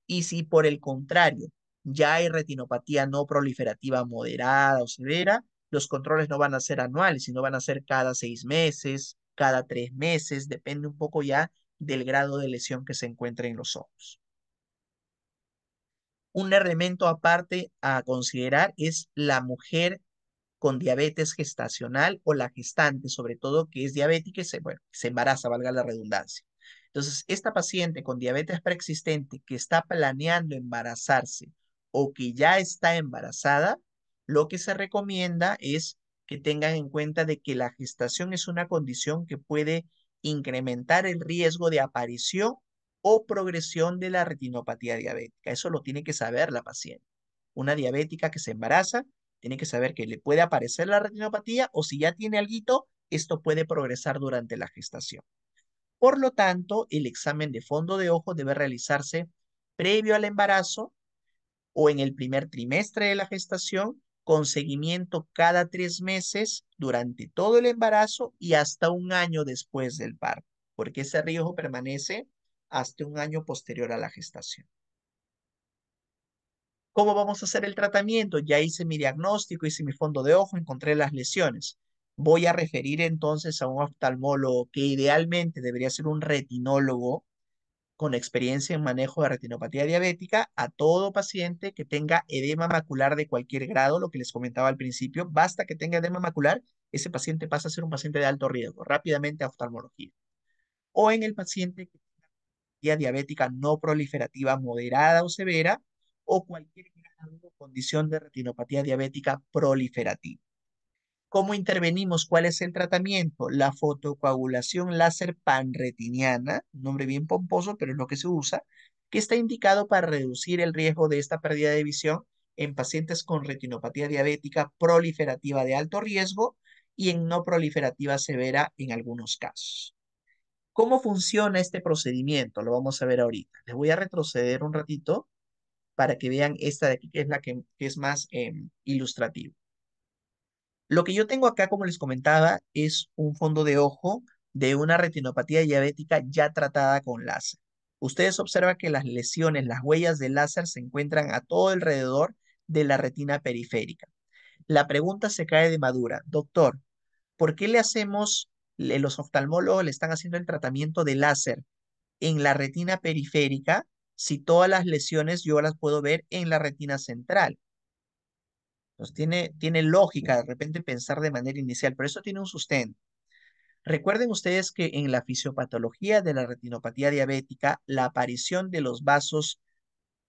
Y si por el contrario ya hay retinopatía no proliferativa moderada o severa, los controles no van a ser anuales, sino van a ser cada seis meses, cada tres meses, depende un poco ya del grado de lesión que se encuentre en los ojos. Un elemento aparte a considerar es la mujer con diabetes gestacional o la gestante, sobre todo, que es diabética y se, se embaraza, valga la redundancia. Entonces, esta paciente con diabetes preexistente que está planeando embarazarse o que ya está embarazada, lo que se recomienda es que tengan en cuenta de que la gestación es una condición que puede incrementar el riesgo de aparición o progresión de la retinopatía diabética. Eso lo tiene que saber la paciente. Una diabética que se embaraza tiene que saber que le puede aparecer la retinopatía o si ya tiene alguito, esto puede progresar durante la gestación. Por lo tanto, el examen de fondo de ojo debe realizarse previo al embarazo o en el primer trimestre de la gestación con seguimiento cada tres meses durante todo el embarazo y hasta un año después del parto, porque ese riesgo permanece hasta un año posterior a la gestación. ¿Cómo vamos a hacer el tratamiento? Ya hice mi diagnóstico, hice mi fondo de ojo, encontré las lesiones. Voy a referir entonces a un oftalmólogo que idealmente debería ser un retinólogo con experiencia en manejo de retinopatía diabética a todo paciente que tenga edema macular de cualquier grado, lo que les comentaba al principio, basta que tenga edema macular, ese paciente pasa a ser un paciente de alto riesgo, rápidamente a oftalmología. O en el paciente que tenga diabética no proliferativa moderada o severa, o cualquier grado condición de retinopatía diabética proliferativa. ¿Cómo intervenimos? ¿Cuál es el tratamiento? La fotocoagulación láser panretiniana, nombre bien pomposo, pero es lo que se usa, que está indicado para reducir el riesgo de esta pérdida de visión en pacientes con retinopatía diabética proliferativa de alto riesgo y en no proliferativa severa en algunos casos. ¿Cómo funciona este procedimiento? Lo vamos a ver ahorita. Les voy a retroceder un ratito para que vean esta de aquí, que es la que, es más em, ilustrativa. Lo que yo tengo acá, como les comentaba, es un fondo de ojo de una retinopatía diabética ya tratada con láser. Ustedes observan que las lesiones, las huellas de láser se encuentran a todo alrededor de la retina periférica. La pregunta se cae de madura. Doctor, ¿por qué le hacemos, los oftalmólogos le están haciendo el tratamiento de láser en la retina periférica si todas las lesiones yo las puedo ver en la retina central? Entonces, tiene, tiene lógica de repente pensar de manera inicial, pero eso tiene un sustento. Recuerden ustedes que en la fisiopatología de la retinopatía diabética, la aparición de los vasos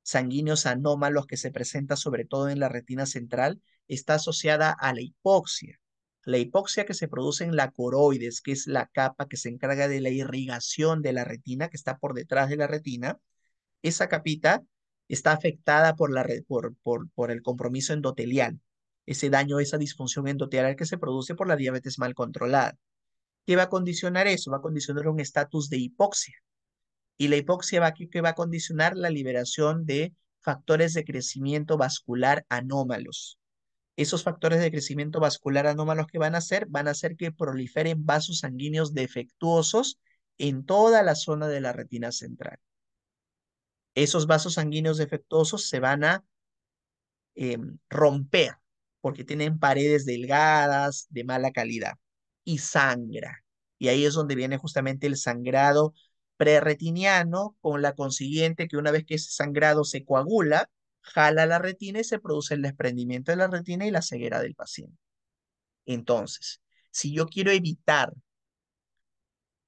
sanguíneos anómalos que se presenta sobre todo en la retina central está asociada a la hipoxia. La hipoxia que se produce en la coroides, que es la capa que se encarga de la irrigación de la retina, que está por detrás de la retina, esa capita está afectada por, la, por, por, por el compromiso endotelial, ese daño, esa disfunción endotelial que se produce por la diabetes mal controlada. ¿Qué va a condicionar eso? Va a condicionar un estatus de hipoxia. Y la hipoxia va, que va a condicionar la liberación de factores de crecimiento vascular anómalos. Esos factores de crecimiento vascular anómalos que van a hacer, van a hacer que proliferen vasos sanguíneos defectuosos en toda la zona de la retina central esos vasos sanguíneos defectuosos se van a em, romper porque tienen paredes delgadas, de mala calidad, y sangra. Y ahí es donde viene justamente el sangrado preretiniano con la consiguiente que una vez que ese sangrado se coagula, jala la retina y se produce el desprendimiento de la retina y la ceguera del paciente. Entonces, si yo quiero evitar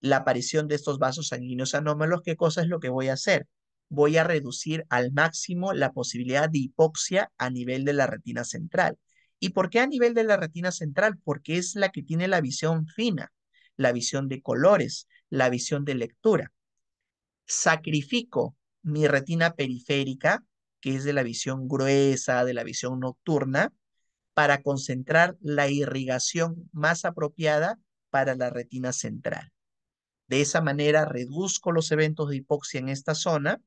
la aparición de estos vasos sanguíneos anómalos, ¿qué cosa es lo que voy a hacer? voy a reducir al máximo la posibilidad de hipoxia a nivel de la retina central. ¿Y por qué a nivel de la retina central? Porque es la que tiene la visión fina, la visión de colores, la visión de lectura. Sacrifico mi retina periférica, que es de la visión gruesa, de la visión nocturna, para concentrar la irrigación más apropiada para la retina central. De esa manera reduzco los eventos de hipoxia en esta zona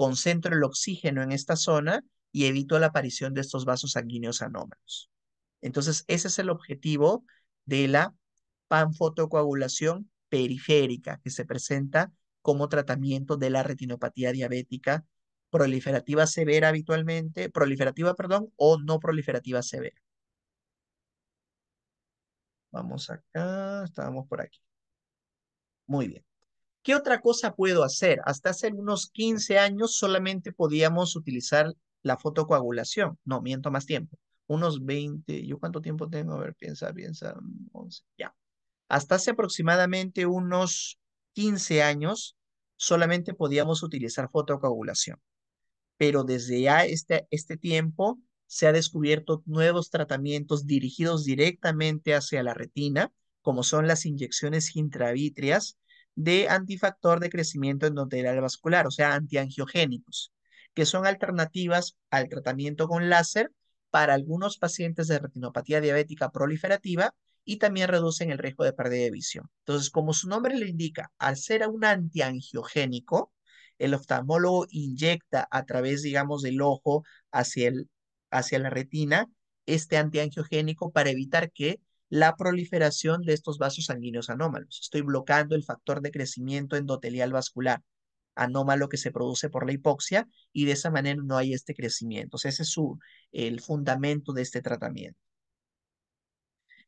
concentro el oxígeno en esta zona y evito la aparición de estos vasos sanguíneos anómalos. Entonces, ese es el objetivo de la panfotocoagulación periférica que se presenta como tratamiento de la retinopatía diabética proliferativa severa habitualmente, proliferativa, perdón, o no proliferativa severa. Vamos acá, estábamos por aquí. Muy bien. ¿Qué otra cosa puedo hacer? Hasta hace unos 15 años solamente podíamos utilizar la fotocoagulación. No, miento más tiempo. Unos 20, ¿yo cuánto tiempo tengo? A ver, piensa, piensa, 11, ya. Hasta hace aproximadamente unos 15 años solamente podíamos utilizar fotocoagulación. Pero desde ya este, este tiempo se ha descubierto nuevos tratamientos dirigidos directamente hacia la retina, como son las inyecciones intravítreas, de antifactor de crecimiento endotelial vascular, o sea, antiangiogénicos, que son alternativas al tratamiento con láser para algunos pacientes de retinopatía diabética proliferativa y también reducen el riesgo de pérdida de visión. Entonces, como su nombre le indica, al ser un antiangiogénico, el oftalmólogo inyecta a través, digamos, del ojo hacia, el, hacia la retina este antiangiogénico para evitar que la proliferación de estos vasos sanguíneos anómalos. Estoy bloqueando el factor de crecimiento endotelial vascular anómalo que se produce por la hipoxia y de esa manera no hay este crecimiento. O sea, ese es su, el fundamento de este tratamiento.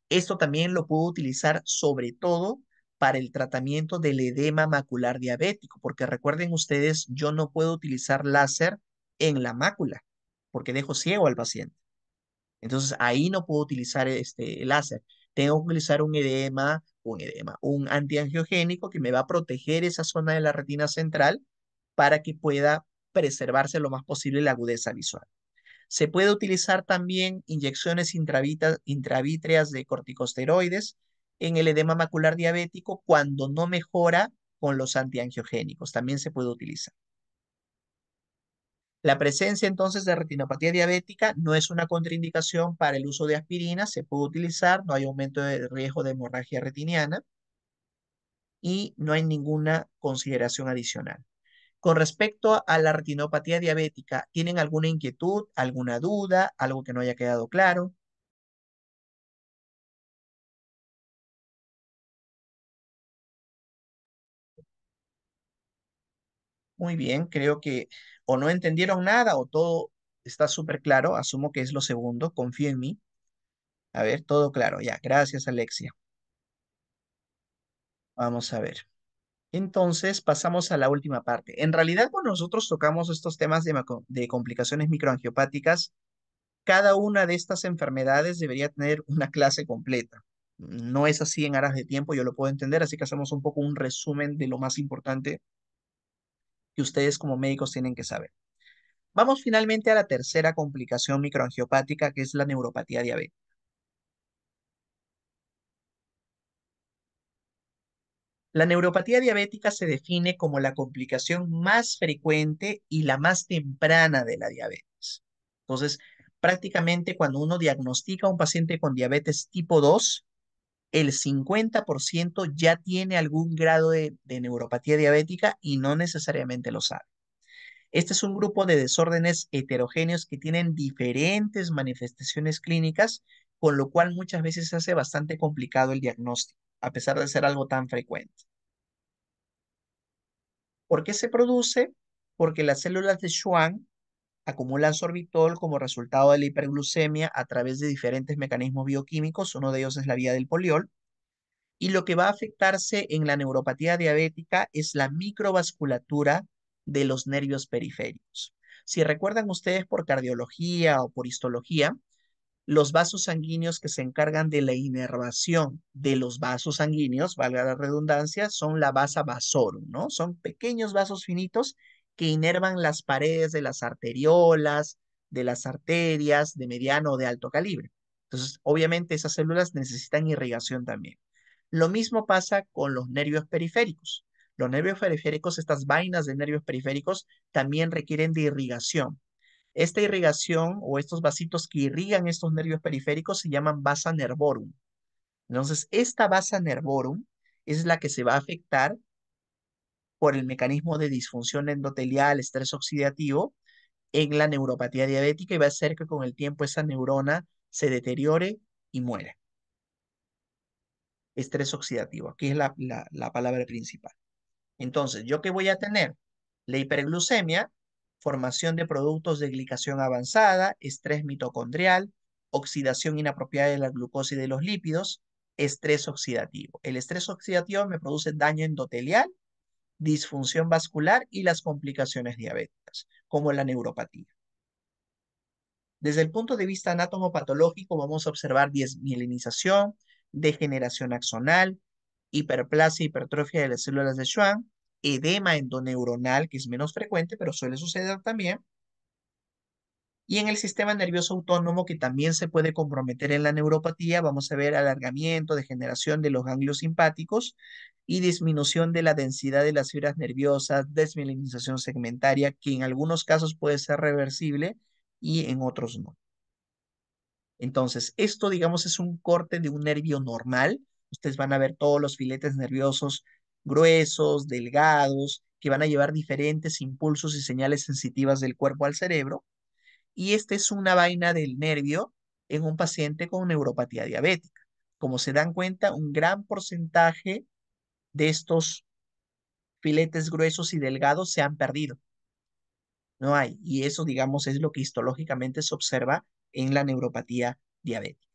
Esto también lo puedo utilizar sobre todo para el tratamiento del edema macular diabético, porque recuerden ustedes, yo no puedo utilizar láser en la mácula, porque dejo ciego al paciente. Entonces ahí no puedo utilizar este láser. Tengo que utilizar un edema, un edema, un antiangiogénico que me va a proteger esa zona de la retina central para que pueda preservarse lo más posible la agudeza visual. Se puede utilizar también inyecciones intravítreas de corticosteroides en el edema macular diabético cuando no mejora con los antiangiogénicos. También se puede utilizar. La presencia entonces de retinopatía diabética no es una contraindicación para el uso de aspirina, se puede utilizar, no hay aumento de riesgo de hemorragia retiniana y no hay ninguna consideración adicional. Con respecto a la retinopatía diabética, ¿tienen alguna inquietud, alguna duda, algo que no haya quedado claro? Muy bien, creo que o no entendieron nada o todo está súper claro, asumo que es lo segundo, Confío en mí. A ver, todo claro, ya, gracias Alexia. Vamos a ver. Entonces pasamos a la última parte. En realidad, cuando nosotros tocamos estos temas de, de complicaciones microangiopáticas, cada una de estas enfermedades debería tener una clase completa. No es así en aras de tiempo, yo lo puedo entender, así que hacemos un poco un resumen de lo más importante que ustedes como médicos tienen que saber. Vamos finalmente a la tercera complicación microangiopática, que es la neuropatía diabética. La neuropatía diabética se define como la complicación más frecuente y la más temprana de la diabetes. Entonces, prácticamente cuando uno diagnostica a un paciente con diabetes tipo 2, el 50% ya tiene algún grado de, neuropatía diabética y no necesariamente lo sabe. Este es un grupo de desórdenes heterogéneos que tienen diferentes manifestaciones clínicas, con lo cual muchas veces se hace bastante complicado el diagnóstico, a pesar de ser algo tan frecuente. ¿Por qué se produce? Porque las células de Schwann acumulan sorbitol como resultado de la hiperglucemia a través de diferentes mecanismos bioquímicos, uno de ellos es la vía del poliol, y lo que va a afectarse en la neuropatía diabética es la microvasculatura de los nervios periféricos. Si recuerdan ustedes por cardiología o por histología, los vasos sanguíneos que se encargan de la inervación de los vasos sanguíneos, valga la redundancia, son la vasa vasorum, ¿no? Son pequeños vasos finitos que inervan las paredes de las arteriolas, de las arterias de mediano o de alto calibre. Entonces, obviamente esas células necesitan irrigación también. Lo mismo pasa con los nervios periféricos. Los nervios periféricos, estas vainas de nervios periféricos, también requieren de irrigación. Esta irrigación o estos vasitos que irrigan estos nervios periféricos se llaman basa nervorum. Entonces, esta basa nervorum es la que se va a afectar por el mecanismo de disfunción endotelial, estrés oxidativo, en la neuropatía diabética y va a hacer que con el tiempo esa neurona se deteriore y muera. Estrés oxidativo, aquí es la, la palabra principal. Entonces, ¿yo qué voy a tener? La hiperglucemia, formación de productos de glicación avanzada, estrés mitocondrial, oxidación inapropiada de la glucosa y de los lípidos, estrés oxidativo. El estrés oxidativo me produce daño endotelial disfunción vascular y las complicaciones diabéticas, como la neuropatía. Desde el punto de vista anatomopatológico vamos a observar desmielinización, degeneración axonal, hiperplasia, y hipertrofia de las células de Schwann, edema endoneuronal, que es menos frecuente, pero suele suceder también, y en el sistema nervioso autónomo, que también se puede comprometer en la neuropatía, vamos a ver alargamiento, degeneración de los ganglios simpáticos y disminución de la densidad de las fibras nerviosas, desmielinización segmentaria, que en algunos casos puede ser reversible y en otros no. Entonces, esto, digamos, es un corte de un nervio normal. Ustedes van a ver todos los filetes nerviosos gruesos, delgados, que van a llevar diferentes impulsos y señales sensitivas del cuerpo al cerebro y esta es una vaina del nervio en un paciente con neuropatía diabética. Como se dan cuenta, un gran porcentaje de estos filetes gruesos y delgados se han perdido. No hay. Y eso, digamos, es lo que histológicamente se observa en la neuropatía diabética.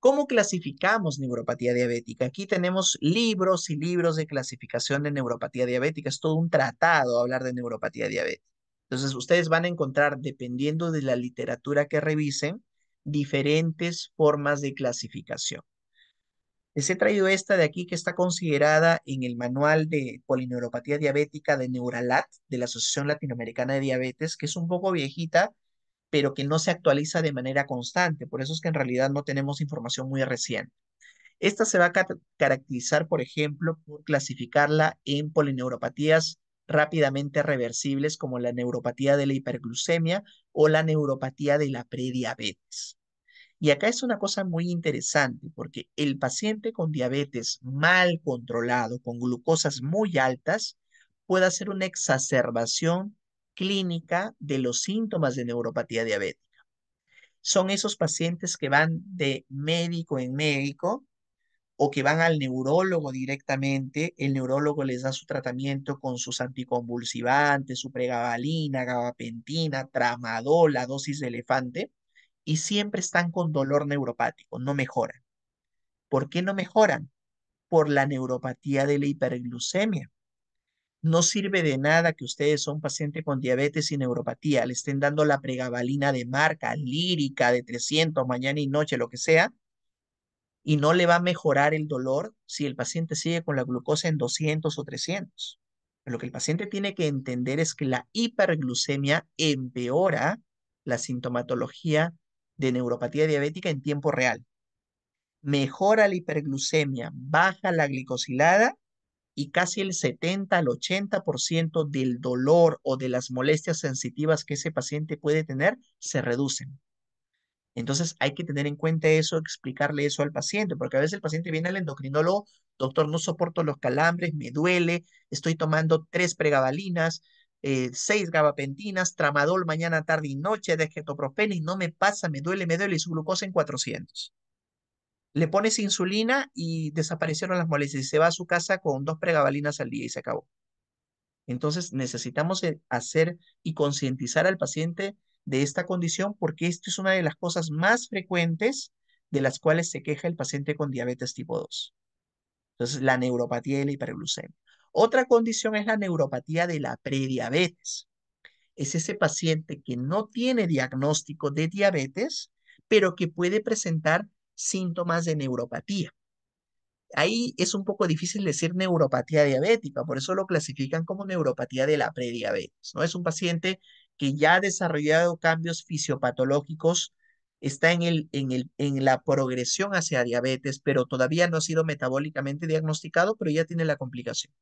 ¿Cómo clasificamos neuropatía diabética? Aquí tenemos libros y libros de clasificación de neuropatía diabética. Es todo un tratado hablar de neuropatía diabética. Entonces, ustedes van a encontrar, dependiendo de la literatura que revisen, diferentes formas de clasificación. Les he traído esta de aquí que está considerada en el manual de polineuropatía diabética de Neuralat, de la Asociación Latinoamericana de Diabetes, que es un poco viejita, pero que no se actualiza de manera constante. Por eso es que en realidad no tenemos información muy reciente. Esta se va a caracterizar, por ejemplo, por clasificarla en polineuropatías rápidamente reversibles como la neuropatía de la hiperglucemia o la neuropatía de la prediabetes. Y acá es una cosa muy interesante porque el paciente con diabetes mal controlado, con glucosas muy altas, puede hacer una exacerbación clínica de los síntomas de neuropatía diabética. Son esos pacientes que van de médico en médico o que van al neurólogo directamente, el neurólogo les da su tratamiento con sus anticonvulsivantes, su pregabalina, gabapentina, tramadol, la dosis de elefante, y siempre están con dolor neuropático, no mejoran. ¿Por qué no mejoran? Por la neuropatía de la hiperglucemia. No sirve de nada que ustedes son pacientes con diabetes y neuropatía, le estén dando la pregabalina de marca, lírica, de 300, mañana y noche, lo que sea, y no le va a mejorar el dolor si el paciente sigue con la glucosa en 200 o 300. Lo que el paciente tiene que entender es que la hiperglucemia empeora la sintomatología de neuropatía diabética en tiempo real. Mejora la hiperglucemia, baja la glicosilada y casi el 70 al 80% del dolor o de las molestias sensitivas que ese paciente puede tener se reducen. Entonces hay que tener en cuenta eso, explicarle eso al paciente, porque a veces el paciente viene al endocrinólogo, doctor, no soporto los calambres, me duele, estoy tomando tres pregabalinas, eh, seis gabapentinas, tramadol mañana, tarde y noche, de y no me pasa, me duele, me duele, y su glucosa en 400. Le pones insulina y desaparecieron las molestias y se va a su casa con dos pregabalinas al día y se acabó. Entonces necesitamos eh, hacer y concientizar al paciente de esta condición porque esto es una de las cosas más frecuentes de las cuales se queja el paciente con diabetes tipo 2. Entonces, la neuropatía de la hiperglucemia. Otra condición es la neuropatía de la prediabetes. Es ese paciente que no tiene diagnóstico de diabetes, pero que puede presentar síntomas de neuropatía. Ahí es un poco difícil decir neuropatía diabética, por eso lo clasifican como neuropatía de la prediabetes, ¿no? Es un paciente que ya ha desarrollado cambios fisiopatológicos, está en, el, en, el, en la progresión hacia diabetes, pero todavía no ha sido metabólicamente diagnosticado, pero ya tiene la complicación.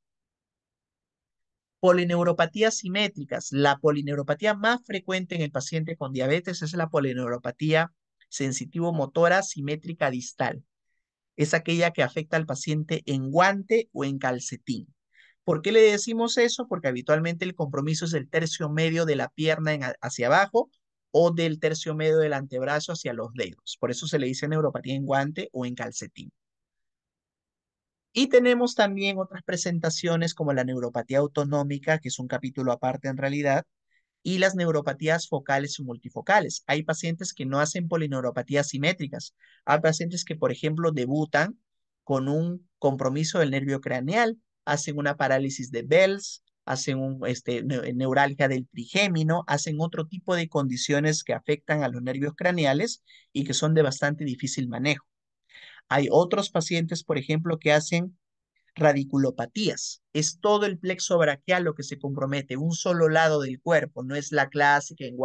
Polineuropatías simétricas. La polineuropatía más frecuente en el paciente con diabetes es la polineuropatía sensitivo-motora simétrica distal es aquella que afecta al paciente en guante o en calcetín. ¿Por qué le decimos eso? Porque habitualmente el compromiso es del tercio medio de la pierna hacia abajo o del tercio medio del antebrazo hacia los dedos. Por eso se le dice neuropatía en guante o en calcetín. Y tenemos también otras presentaciones como la neuropatía autonómica, que es un capítulo aparte en realidad, y las neuropatías focales o multifocales. Hay pacientes que no hacen polineuropatías simétricas. Hay pacientes que, por ejemplo, debutan con un compromiso del nervio craneal, hacen una parálisis de Bell's, hacen un, este, eh, neuralgia del trigémino, hacen otro tipo de condiciones que afectan a los nervios craneales y que son de bastante difícil manejo. Hay otros pacientes, por ejemplo, que hacen radiculopatías. Es todo el plexo braquial lo que se compromete, un solo lado del cuerpo, no es la clásica en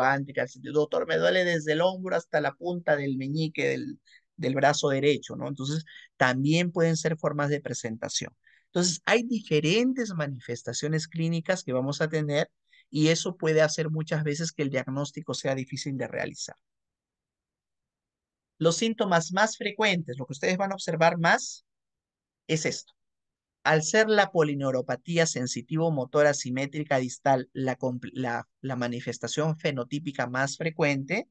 el doctor, me duele desde el hombro hasta la punta del meñique del, del brazo derecho, ¿no? Entonces, también pueden ser formas de presentación. Entonces, hay diferentes manifestaciones clínicas que vamos a tener y eso puede hacer muchas veces que el diagnóstico sea difícil de realizar. Los síntomas más frecuentes, lo que ustedes van a observar más, es esto al ser la polineuropatía sensitivo-motora asimétrica distal la, manifestación fenotípica más frecuente,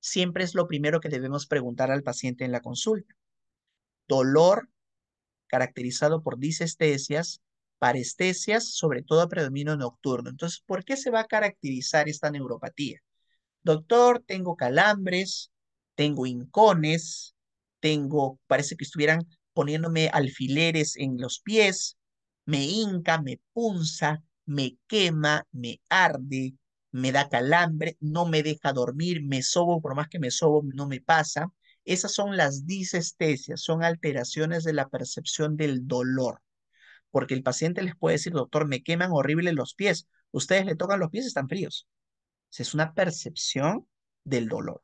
siempre es lo primero que debemos preguntar al paciente en la consulta. Dolor caracterizado por disestesias, parestesias, sobre todo a predominio nocturno. Entonces, ¿por qué se va a caracterizar esta neuropatía? Doctor, tengo calambres, tengo incones, tengo, parece que estuvieran poniéndome alfileres en los pies, me hinca, me punza, me quema, me arde, me da calambre, no me deja dormir, me sobo, por más que me sobo, no me pasa. Esas son las disestesias, son alteraciones de la percepción del dolor. Porque el paciente les puede decir, doctor, me queman horrible los pies. Ustedes le tocan los pies, están fríos. Es una percepción del dolor.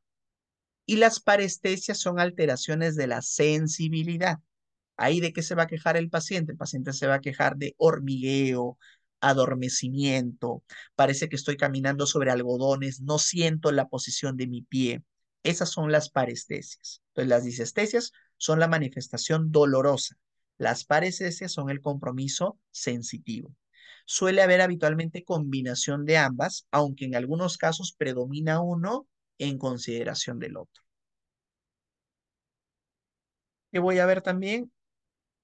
Y las parestesias son alteraciones de la sensibilidad. Ahí de qué se va a quejar el paciente? El paciente se va a quejar de hormigueo, adormecimiento, parece que estoy caminando sobre algodones, no siento la posición de mi pie. Esas son las parestesias. Entonces, las disestesias son la manifestación dolorosa. Las parestesias son el compromiso sensitivo. Suele haber habitualmente combinación de ambas, aunque en algunos casos predomina uno en consideración del otro. ¿Qué voy a ver también?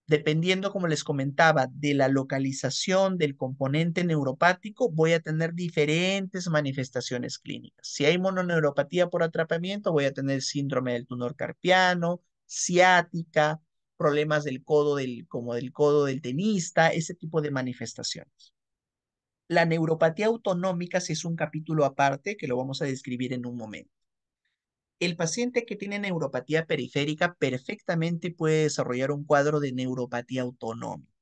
dependiendo, como les comentaba, de la localización del componente neuropático, voy a tener diferentes manifestaciones clínicas. Si hay mononeuropatía por atrapamiento, voy a tener síndrome del tumor carpiano, ciática, problemas del codo del, como del codo del tenista, ese tipo de manifestaciones. La neuropatía autonómica es un capítulo aparte que lo vamos a describir en un momento el paciente que tiene neuropatía periférica perfectamente puede desarrollar un cuadro de neuropatía autonómica.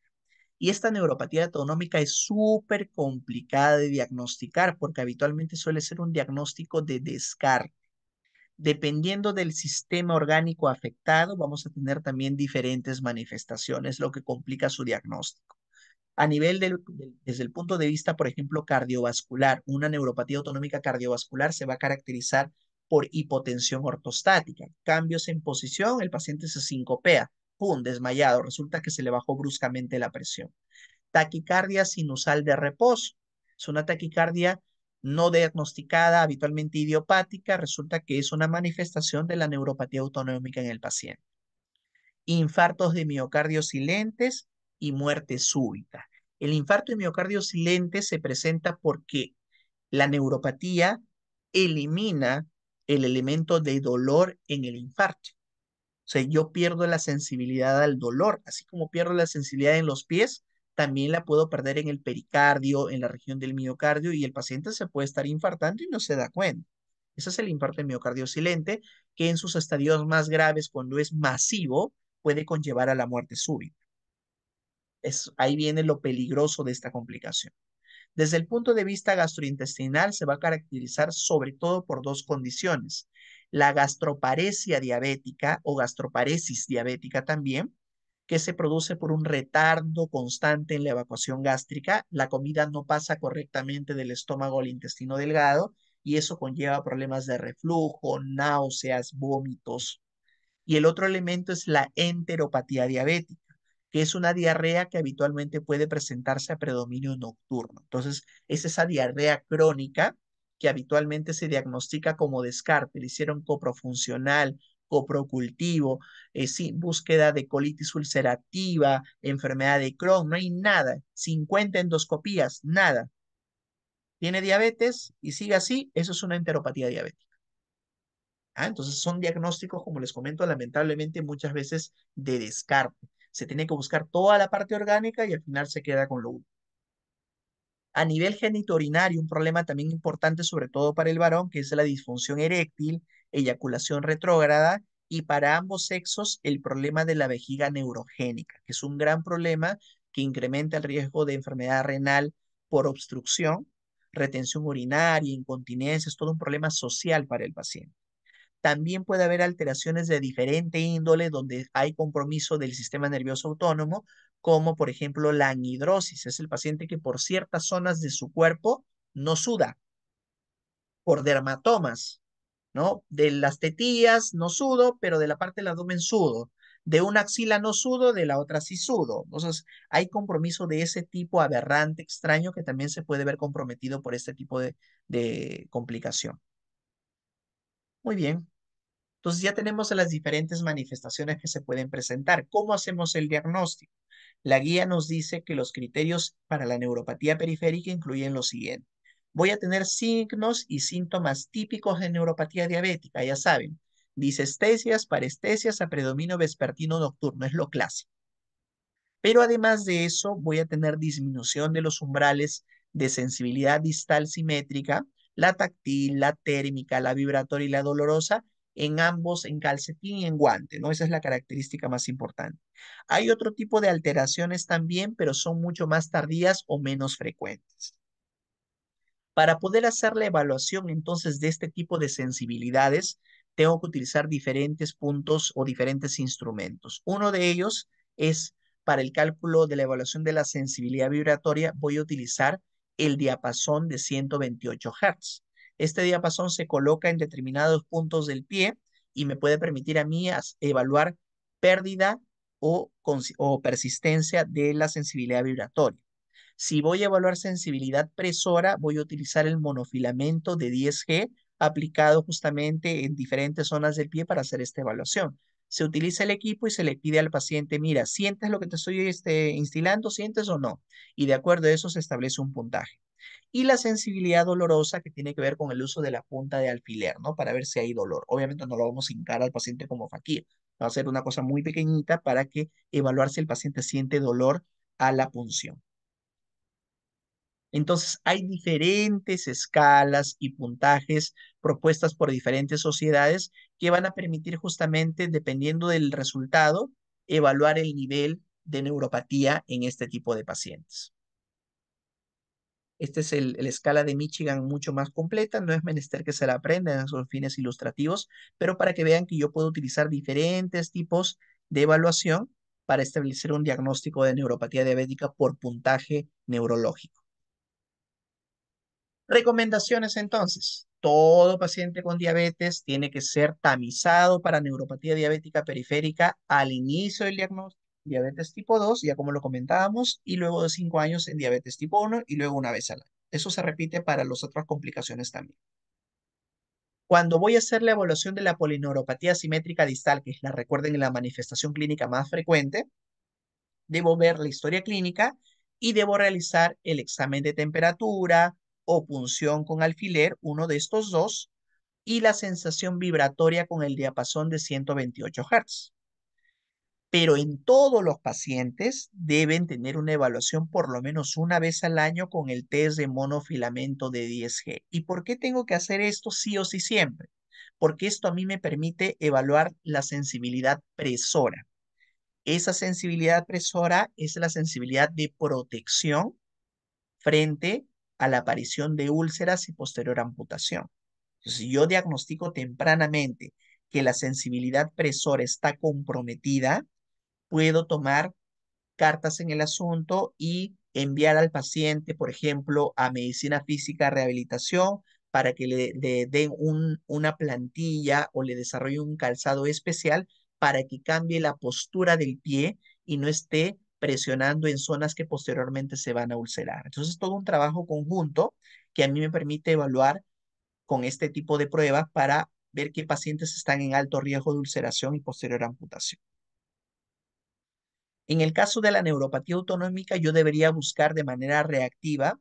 Y esta neuropatía autonómica es súper complicada de diagnosticar porque habitualmente suele ser un diagnóstico de descarte. Dependiendo del sistema orgánico afectado, vamos a tener también diferentes manifestaciones, lo que complica su diagnóstico. A nivel desde el punto de vista, por ejemplo, cardiovascular, una neuropatía autonómica cardiovascular se va a caracterizar por hipotensión ortostática, cambios en posición, el paciente se sincopea, ¡pum!, desmayado, resulta que se le bajó bruscamente la presión. Taquicardia sinusal de reposo, es una taquicardia no diagnosticada, habitualmente idiopática, resulta que es una manifestación de la neuropatía autonómica en el paciente. Infartos de miocardio silentes y muerte súbita. El infarto de miocardio silente se presenta porque la neuropatía elimina el elemento de dolor en el infarto. O sea, yo pierdo la sensibilidad al dolor, así como pierdo la sensibilidad en los pies, también la puedo perder en el pericardio, en la región del miocardio y el paciente se puede estar infartando y no se da cuenta. Ese es el infarto miocardio silente, que en sus estadios más graves, cuando es masivo, puede conllevar a la muerte súbita. Es, ahí viene lo peligroso de esta complicación. Desde el punto de vista gastrointestinal se va a caracterizar sobre todo por dos condiciones. La gastroparesia diabética o gastroparesis diabética también, que se produce por un retardo constante en la evacuación gástrica. La comida no pasa correctamente del estómago al intestino delgado y eso conlleva problemas de reflujo, náuseas, vómitos. Y el otro elemento es la enteropatía diabética que es una diarrea que habitualmente puede presentarse a predominio nocturno. Entonces, es esa diarrea crónica que habitualmente se diagnostica como descarte, le hicieron coprofuncional, coprocultivo, eh, búsqueda de colitis ulcerativa, enfermedad de Crohn, no hay nada, 50 endoscopías, nada. Tiene diabetes y sigue así, eso es una enteropatía diabética. Ah, entonces son diagnósticos, como les comento, lamentablemente muchas veces de descarte. Se tiene que buscar toda la parte orgánica y al final se queda con lo uno. A nivel genitourinario, un problema también importante, sobre todo para el varón, que es la disfunción eréctil, eyaculación retrógrada, y para ambos sexos el problema de la vejiga neurogénica, que es un gran problema que incrementa el riesgo de enfermedad renal por obstrucción, retención urinaria, incontinencia, es todo un problema social para el paciente. También puede haber alteraciones de diferente índole donde hay compromiso del sistema nervioso autónomo, como por ejemplo la anhidrosis. Es el paciente que por ciertas zonas de su cuerpo no suda, por dermatomas, ¿no? De las tetillas no sudo, pero de la parte del abdomen sudo. De una axila no sudo, de la otra sí sudo. Entonces, hay compromiso de ese tipo aberrante, extraño, que también se puede ver comprometido por este tipo de, de complicación. Muy bien. Entonces ya tenemos las diferentes manifestaciones que se pueden presentar. ¿Cómo hacemos el diagnóstico? La guía nos dice que los criterios para la neuropatía periférica incluyen lo siguiente. Voy a tener signos y síntomas típicos de neuropatía diabética, ya saben. Disestesias, parestesias, a predomino vespertino nocturno, es lo clásico. Pero además de eso, voy a tener disminución de los umbrales de sensibilidad distal simétrica, la táctil, la térmica, la vibratoria y la dolorosa, en ambos, en calcetín y en guante, ¿no? Esa es la característica más importante. Hay otro tipo de alteraciones también, pero son mucho más tardías o menos frecuentes. Para poder hacer la evaluación entonces de este tipo de sensibilidades, tengo que utilizar diferentes puntos o diferentes instrumentos. Uno de ellos es para el cálculo de la evaluación de la sensibilidad vibratoria, voy a utilizar el diapasón de 128 Hz. Este diapasón se coloca en determinados puntos del pie y me puede permitir a mí evaluar pérdida o, persistencia de la sensibilidad vibratoria. Si voy a evaluar sensibilidad presora, voy a utilizar el monofilamento de 10G aplicado justamente en diferentes zonas del pie para hacer esta evaluación. Se utiliza el equipo y se le pide al paciente, mira, ¿sientes lo que te estoy este, instilando? ¿Sientes o no? Y de acuerdo a eso se establece un puntaje y la sensibilidad dolorosa que tiene que ver con el uso de la punta de alfiler, ¿no? Para ver si hay dolor. Obviamente no lo vamos a hincar al paciente como faquir, va a ser una cosa muy pequeñita para que evaluar si el paciente siente dolor a la punción. Entonces, hay diferentes escalas y puntajes propuestas por diferentes sociedades que van a permitir justamente, dependiendo del resultado, evaluar el nivel de neuropatía en este tipo de pacientes. Esta es la escala de Michigan mucho más completa, no es menester que se la aprendan a sus fines ilustrativos, pero para que vean que yo puedo utilizar diferentes tipos de evaluación para establecer un diagnóstico de neuropatía diabética por puntaje neurológico. Recomendaciones entonces. Todo paciente con diabetes tiene que ser tamizado para neuropatía diabética periférica al inicio del diagnóstico diabetes tipo 2, ya como lo comentábamos, y luego de 5 años en diabetes tipo 1 y luego una vez al año. Eso se repite para las otras complicaciones también. Cuando voy a hacer la evaluación de la polineuropatía simétrica distal, que es la, recuerden, la manifestación clínica más frecuente, debo ver la historia clínica y debo realizar el examen de temperatura o punción con alfiler, uno de estos dos, y la sensación vibratoria con el diapasón de 128 Hz pero en todos los pacientes deben tener una evaluación por lo menos una vez al año con el test de monofilamento de 10G. ¿Y por qué tengo que hacer esto sí o sí siempre? Porque esto a mí me permite evaluar la sensibilidad presora. Esa sensibilidad presora es la sensibilidad de protección frente a la aparición de úlceras y posterior amputación. si yo diagnostico tempranamente que la sensibilidad presora está comprometida, puedo tomar cartas en el asunto y enviar al paciente, por ejemplo, a medicina física, rehabilitación, para que le, den una plantilla o le desarrolle un calzado especial para que cambie la postura del pie y no esté presionando en zonas que posteriormente se van a ulcerar. Entonces, es todo un trabajo conjunto que a mí me permite evaluar con este tipo de pruebas para ver qué pacientes están en alto riesgo de ulceración y posterior amputación. En el caso de la neuropatía autonómica, yo debería buscar de manera reactiva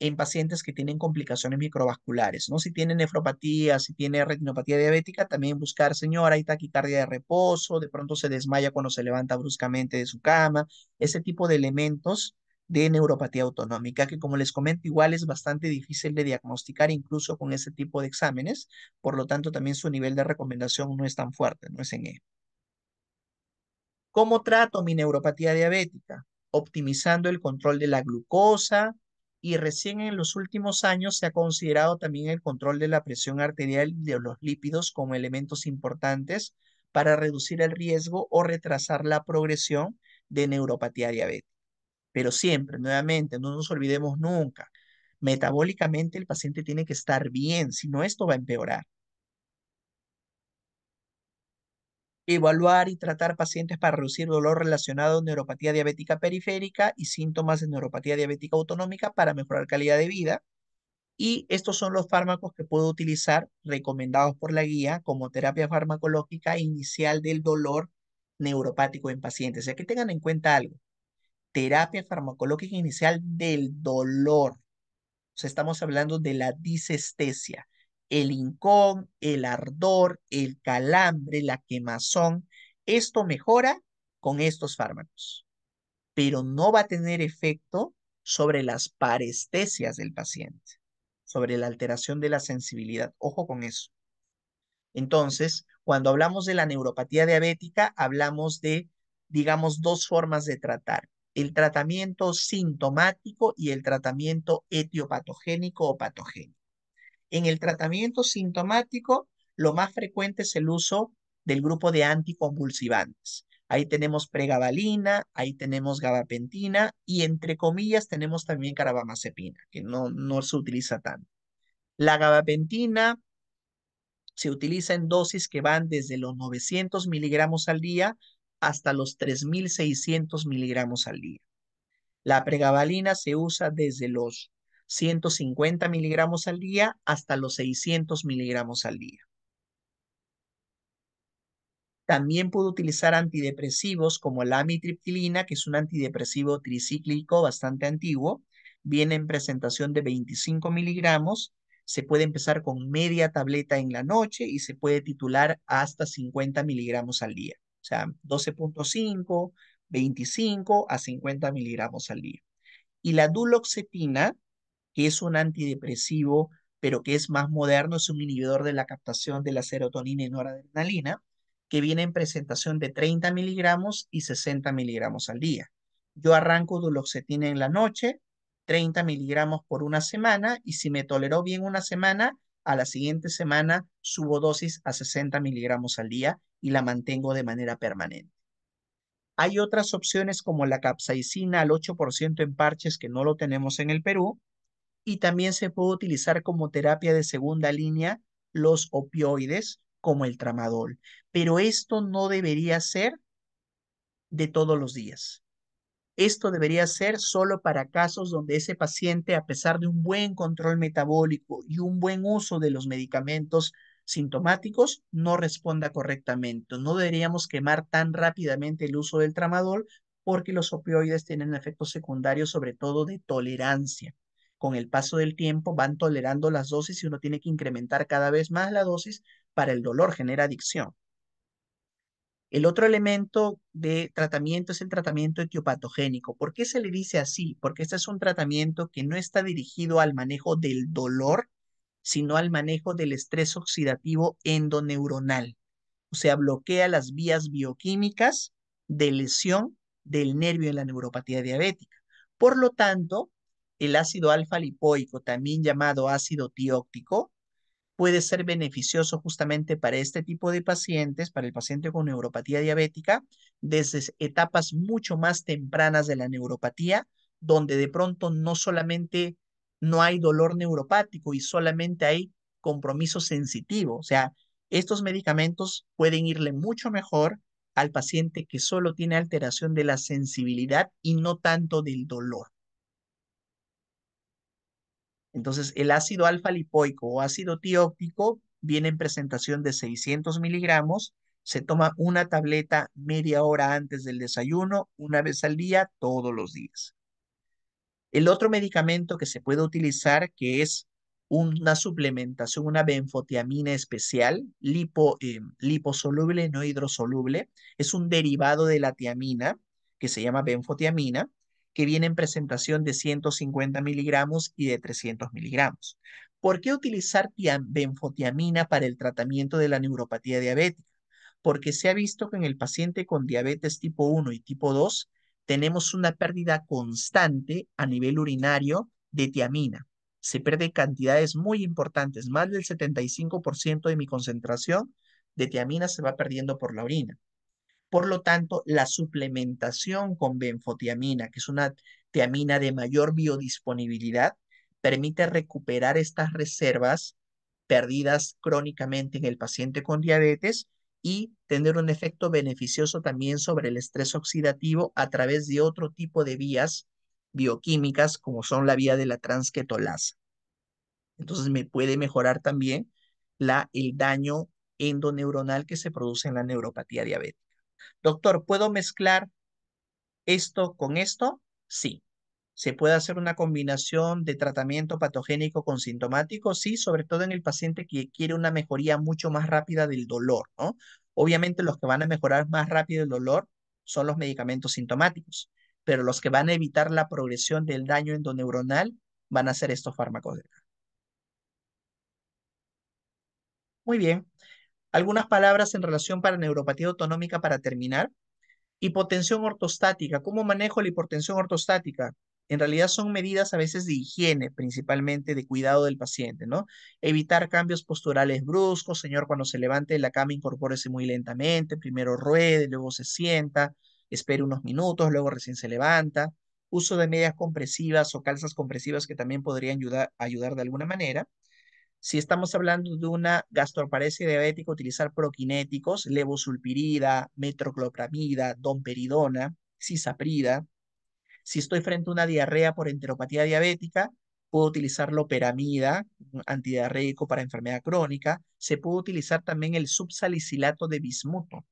en pacientes que tienen complicaciones microvasculares, ¿no? Si tiene nefropatía, si tiene retinopatía diabética, también buscar, señora, hay taquicardia de reposo, de pronto se desmaya cuando se levanta bruscamente de su cama, ese tipo de elementos de neuropatía autonómica, que como les comento, igual es bastante difícil de diagnosticar incluso con ese tipo de exámenes, por lo tanto también su nivel de recomendación no es tan fuerte, no es en E. ¿Cómo trato mi neuropatía diabética? Optimizando el control de la glucosa y recién en los últimos años se ha considerado también el control de la presión arterial y de los lípidos como elementos importantes para reducir el riesgo o retrasar la progresión de neuropatía diabética. Pero siempre, nuevamente, no nos olvidemos nunca, metabólicamente el paciente tiene que estar bien, si no esto va a empeorar. evaluar y tratar pacientes para reducir dolor relacionado a neuropatía diabética periférica y síntomas de neuropatía diabética autonómica para mejorar calidad de vida. Y estos son los fármacos que puedo utilizar recomendados por la guía como terapia farmacológica inicial del dolor neuropático en pacientes. O sea, que tengan en cuenta algo. Terapia farmacológica inicial del dolor. O sea, estamos hablando de la disestesia el hincón, el ardor, el calambre, la quemazón. Esto mejora con estos fármacos, pero no va a tener efecto sobre las parestesias del paciente, sobre la alteración de la sensibilidad. Ojo con eso. Entonces, cuando hablamos de la neuropatía diabética, hablamos de, digamos, dos formas de tratar. El tratamiento sintomático y el tratamiento etiopatogénico o patogénico. En el tratamiento sintomático, lo más frecuente es el uso del grupo de anticonvulsivantes. Ahí tenemos pregabalina, ahí tenemos gabapentina y entre comillas tenemos también carabamazepina, que no, no se utiliza tanto. La gabapentina se utiliza en dosis que van desde los 900 miligramos al día hasta los 3600 miligramos al día. La pregabalina se usa desde los 150 miligramos al día hasta los 600 miligramos al día. También puedo utilizar antidepresivos como la amitriptilina, que es un antidepresivo tricíclico bastante antiguo. Viene en presentación de 25 miligramos. Se puede empezar con media tableta en la noche y se puede titular hasta 50 miligramos al día. O sea, 12.5, 25 a 50 miligramos al día. Y la duloxetina que es un antidepresivo, pero que es más moderno, es un inhibidor de la captación de la serotonina y noradrenalina, que viene en presentación de 30 miligramos y 60 miligramos al día. Yo arranco duloxetina en la noche, 30 miligramos por una semana, y si me toleró bien una semana, a la siguiente semana subo dosis a 60 miligramos al día y la mantengo de manera permanente. Hay otras opciones como la capsaicina al 8% en parches que no lo tenemos en el Perú, y también se puede utilizar como terapia de segunda línea los opioides como el tramadol. Pero esto no debería ser de todos los días. Esto debería ser solo para casos donde ese paciente, a pesar de un buen control metabólico y un buen uso de los medicamentos sintomáticos, no responda correctamente. No deberíamos quemar tan rápidamente el uso del tramadol porque los opioides tienen efectos secundarios, sobre todo de tolerancia con el paso del tiempo van tolerando las dosis y uno tiene que incrementar cada vez más la dosis para el dolor, genera adicción. El otro elemento de tratamiento es el tratamiento etiopatogénico. ¿Por qué se le dice así? Porque este es un tratamiento que no está dirigido al manejo del dolor, sino al manejo del estrés oxidativo endoneuronal. O sea, bloquea las vías bioquímicas de lesión del nervio en la neuropatía diabética. Por lo tanto, el ácido alfa lipoico, también llamado ácido tióctico, puede ser beneficioso justamente para este tipo de pacientes, para el paciente con neuropatía diabética, desde etapas mucho más tempranas de la neuropatía, donde de pronto no solamente no hay dolor neuropático y solamente hay compromiso sensitivo. O sea, estos medicamentos pueden irle mucho mejor al paciente que solo tiene alteración de la sensibilidad y no tanto del dolor. Entonces, el ácido alfa lipoico o ácido tióptico viene en presentación de 600 miligramos. Se toma una tableta media hora antes del desayuno, una vez al día, todos los días. El otro medicamento que se puede utilizar, que es una suplementación, una benfotiamina especial, eh, liposoluble, no hidrosoluble, es un derivado de la tiamina que se llama benfotiamina que viene en presentación de 150 miligramos y de 300 miligramos. ¿Por qué utilizar benfotiamina para el tratamiento de la neuropatía diabética? Porque se ha visto que en el paciente con diabetes tipo 1 y tipo 2 tenemos una pérdida constante a nivel urinario de tiamina. Se pierde cantidades muy importantes, más del 75% de mi concentración de tiamina se va perdiendo por la orina. Por lo tanto, la suplementación con benfotiamina, que es una tiamina de mayor biodisponibilidad, permite recuperar estas reservas perdidas crónicamente en el paciente con diabetes y tener un efecto beneficioso también sobre el estrés oxidativo a través de otro tipo de vías bioquímicas como son la vía de la transketolasa. Entonces me puede mejorar también la, el daño endoneuronal que se produce en la neuropatía diabética. Doctor, ¿puedo mezclar esto con esto? Sí. ¿Se puede hacer una combinación de tratamiento patogénico con sintomático? Sí, sobre todo en el paciente que quiere una mejoría mucho más rápida del dolor, ¿no? Obviamente los que van a mejorar más rápido el dolor son los medicamentos sintomáticos, pero los que van a evitar la progresión del daño endoneuronal van a ser estos fármacos Muy bien. Algunas palabras en relación para neuropatía autonómica para terminar. Hipotensión ortostática. ¿Cómo manejo la hipotensión ortostática? En realidad son medidas a veces de higiene, principalmente de cuidado del paciente, ¿no? Evitar cambios posturales bruscos, señor, cuando se levante de la cama, incorpórese muy lentamente, primero ruede, luego se sienta, espere unos minutos, luego recién se levanta. Uso de medias compresivas o calzas compresivas que también podrían ayudar, ayudar de alguna manera. Si estamos hablando de una gastroparesia diabética, utilizar proquinéticos, levosulpirida, metroclopramida, domperidona, cisaprida. Si estoy frente a una diarrea por enteropatía diabética, puedo utilizar loperamida, antidiarreico para enfermedad crónica. Se puede utilizar también el subsalicilato de bismuto,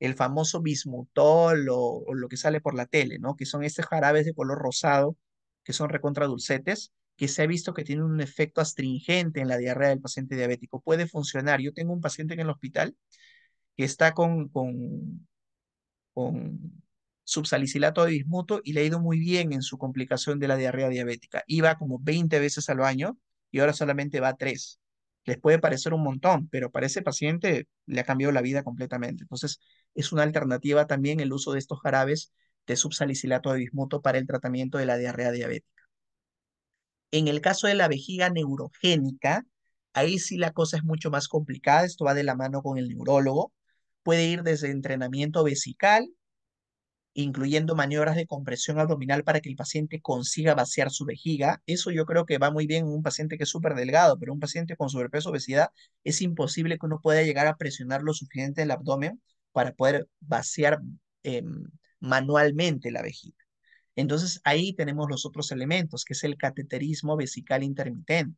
el famoso bismutol o, lo que sale por la tele, ¿no? Que son estos jarabes de color rosado que son recontradulcetes que se ha visto que tiene un efecto astringente en la diarrea del paciente diabético. Puede funcionar. Yo tengo un paciente en el hospital que está con, con, con subsalicilato de bismuto y le ha ido muy bien en su complicación de la diarrea diabética. Iba como 20 veces al baño y ahora solamente va 3. Les puede parecer un montón, pero para ese paciente le ha cambiado la vida completamente. Entonces, es una alternativa también el uso de estos jarabes de subsalicilato de bismuto para el tratamiento de la diarrea diabética. En el caso de la vejiga neurogénica, ahí sí la cosa es mucho más complicada, esto va de la mano con el neurólogo, puede ir desde entrenamiento vesical, incluyendo maniobras de compresión abdominal para que el paciente consiga vaciar su vejiga. Eso yo creo que va muy bien en un paciente que es súper delgado, pero un paciente con sobrepeso, o obesidad, es imposible que uno pueda llegar a presionar lo suficiente el abdomen para poder vaciar em, manualmente la vejiga. Entonces ahí tenemos los otros elementos, que es el cateterismo vesical intermitente,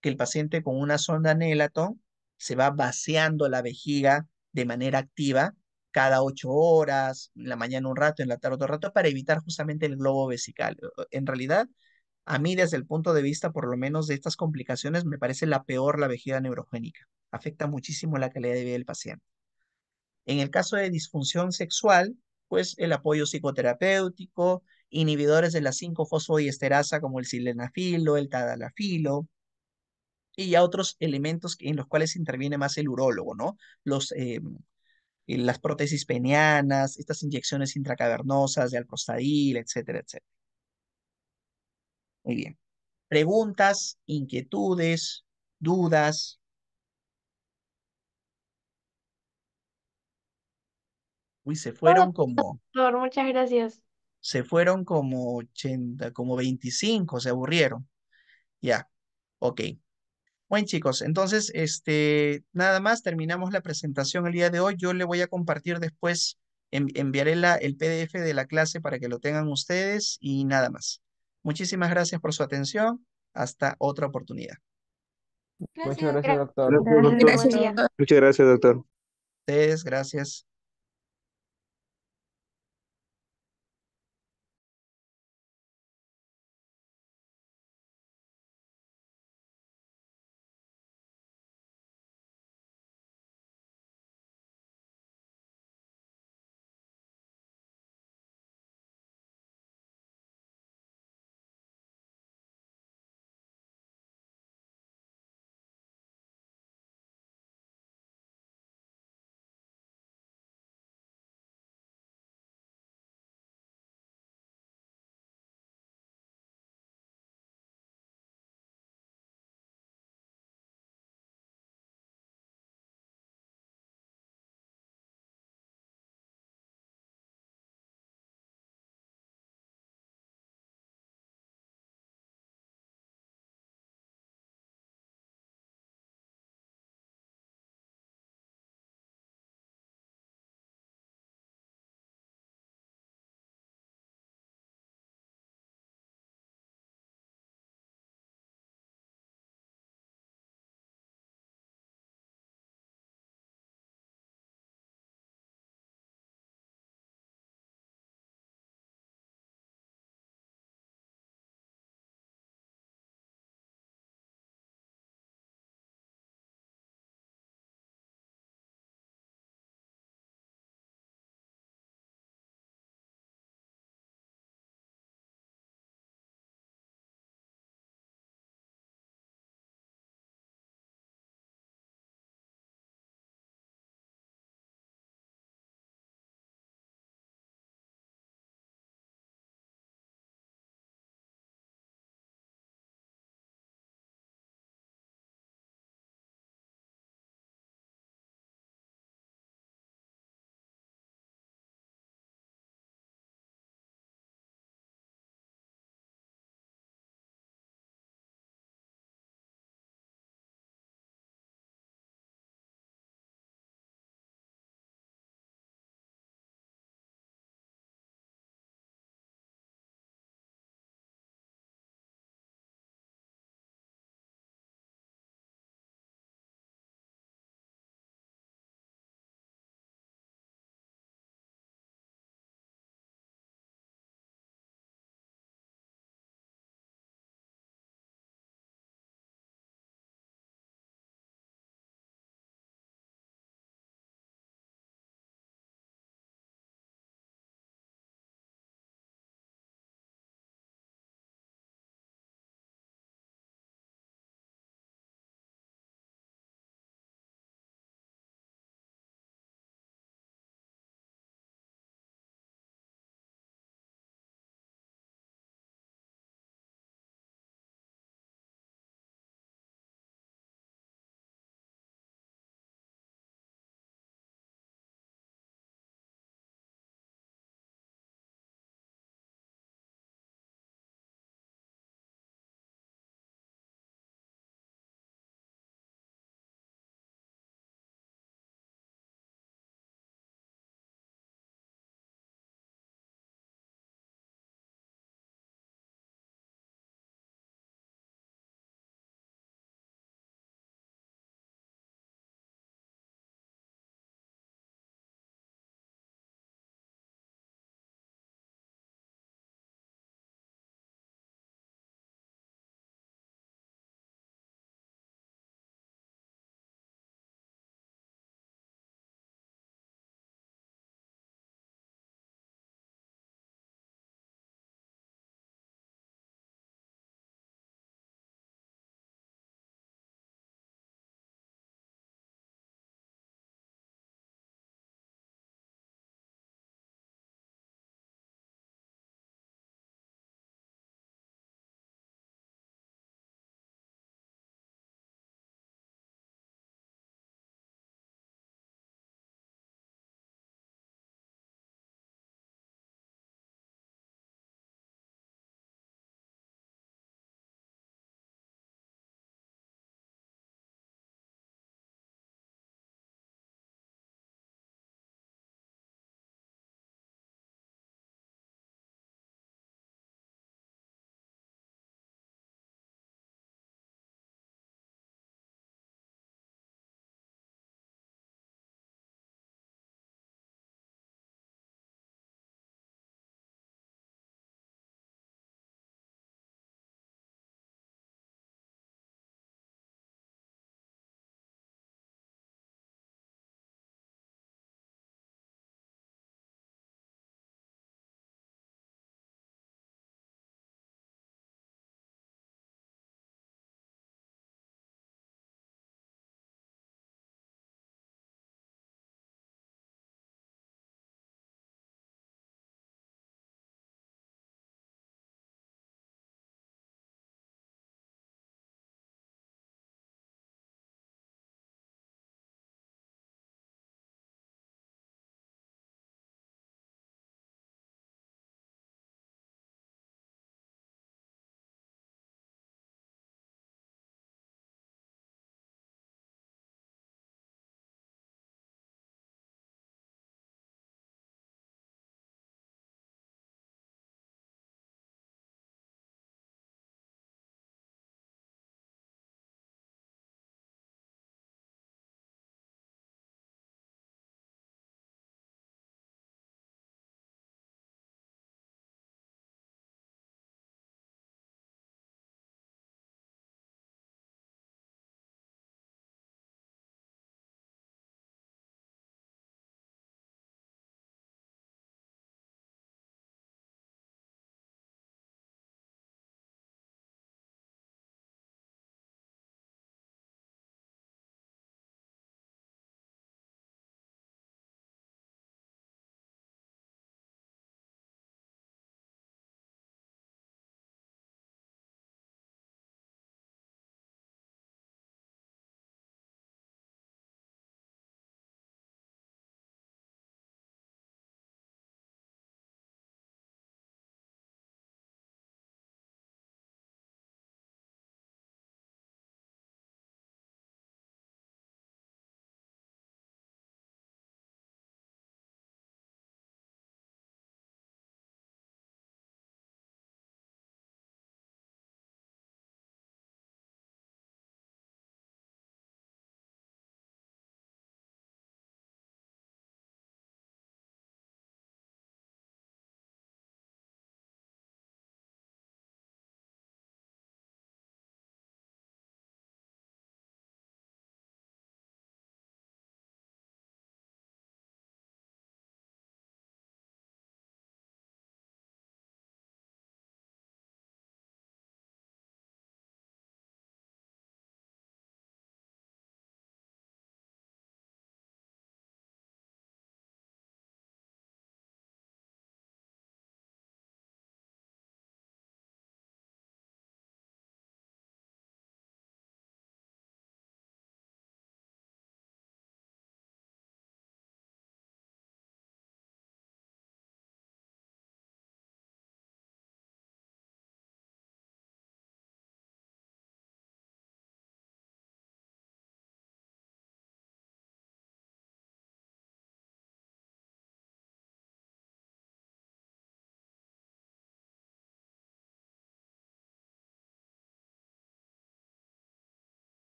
que el paciente con una sonda Nelaton se va vaciando la vejiga de manera activa cada ocho horas, en la mañana un rato, en la tarde otro rato, para evitar justamente el globo vesical. En realidad, a mí desde el punto de vista, por lo menos de estas complicaciones, me parece la peor la vejiga neurogénica. Afecta muchísimo la calidad de vida del paciente. En el caso de disfunción sexual, pues el apoyo psicoterapéutico, inhibidores de la 5-fosfodiesterasa como el silenafilo, el tadalafilo, y ya otros elementos en los cuales interviene más el urólogo, ¿no? Los, em, las prótesis penianas, estas inyecciones intracavernosas de alprostadil, etcétera, etcétera. Muy bien. Preguntas, inquietudes, dudas. Uy, se fueron como... Doctor, muchas gracias se fueron como 80, como 25, se aburrieron. Ya, ok. Bueno chicos, entonces, este, nada más, terminamos la presentación el día de hoy. Yo le voy a compartir después, enviaré la, el PDF de la clase para que lo tengan ustedes y nada más. Muchísimas gracias por su atención. Hasta otra oportunidad. Muchas gracias, doctor. Gracias, doctor. Muchas gracias, doctor. Ustedes, gracias.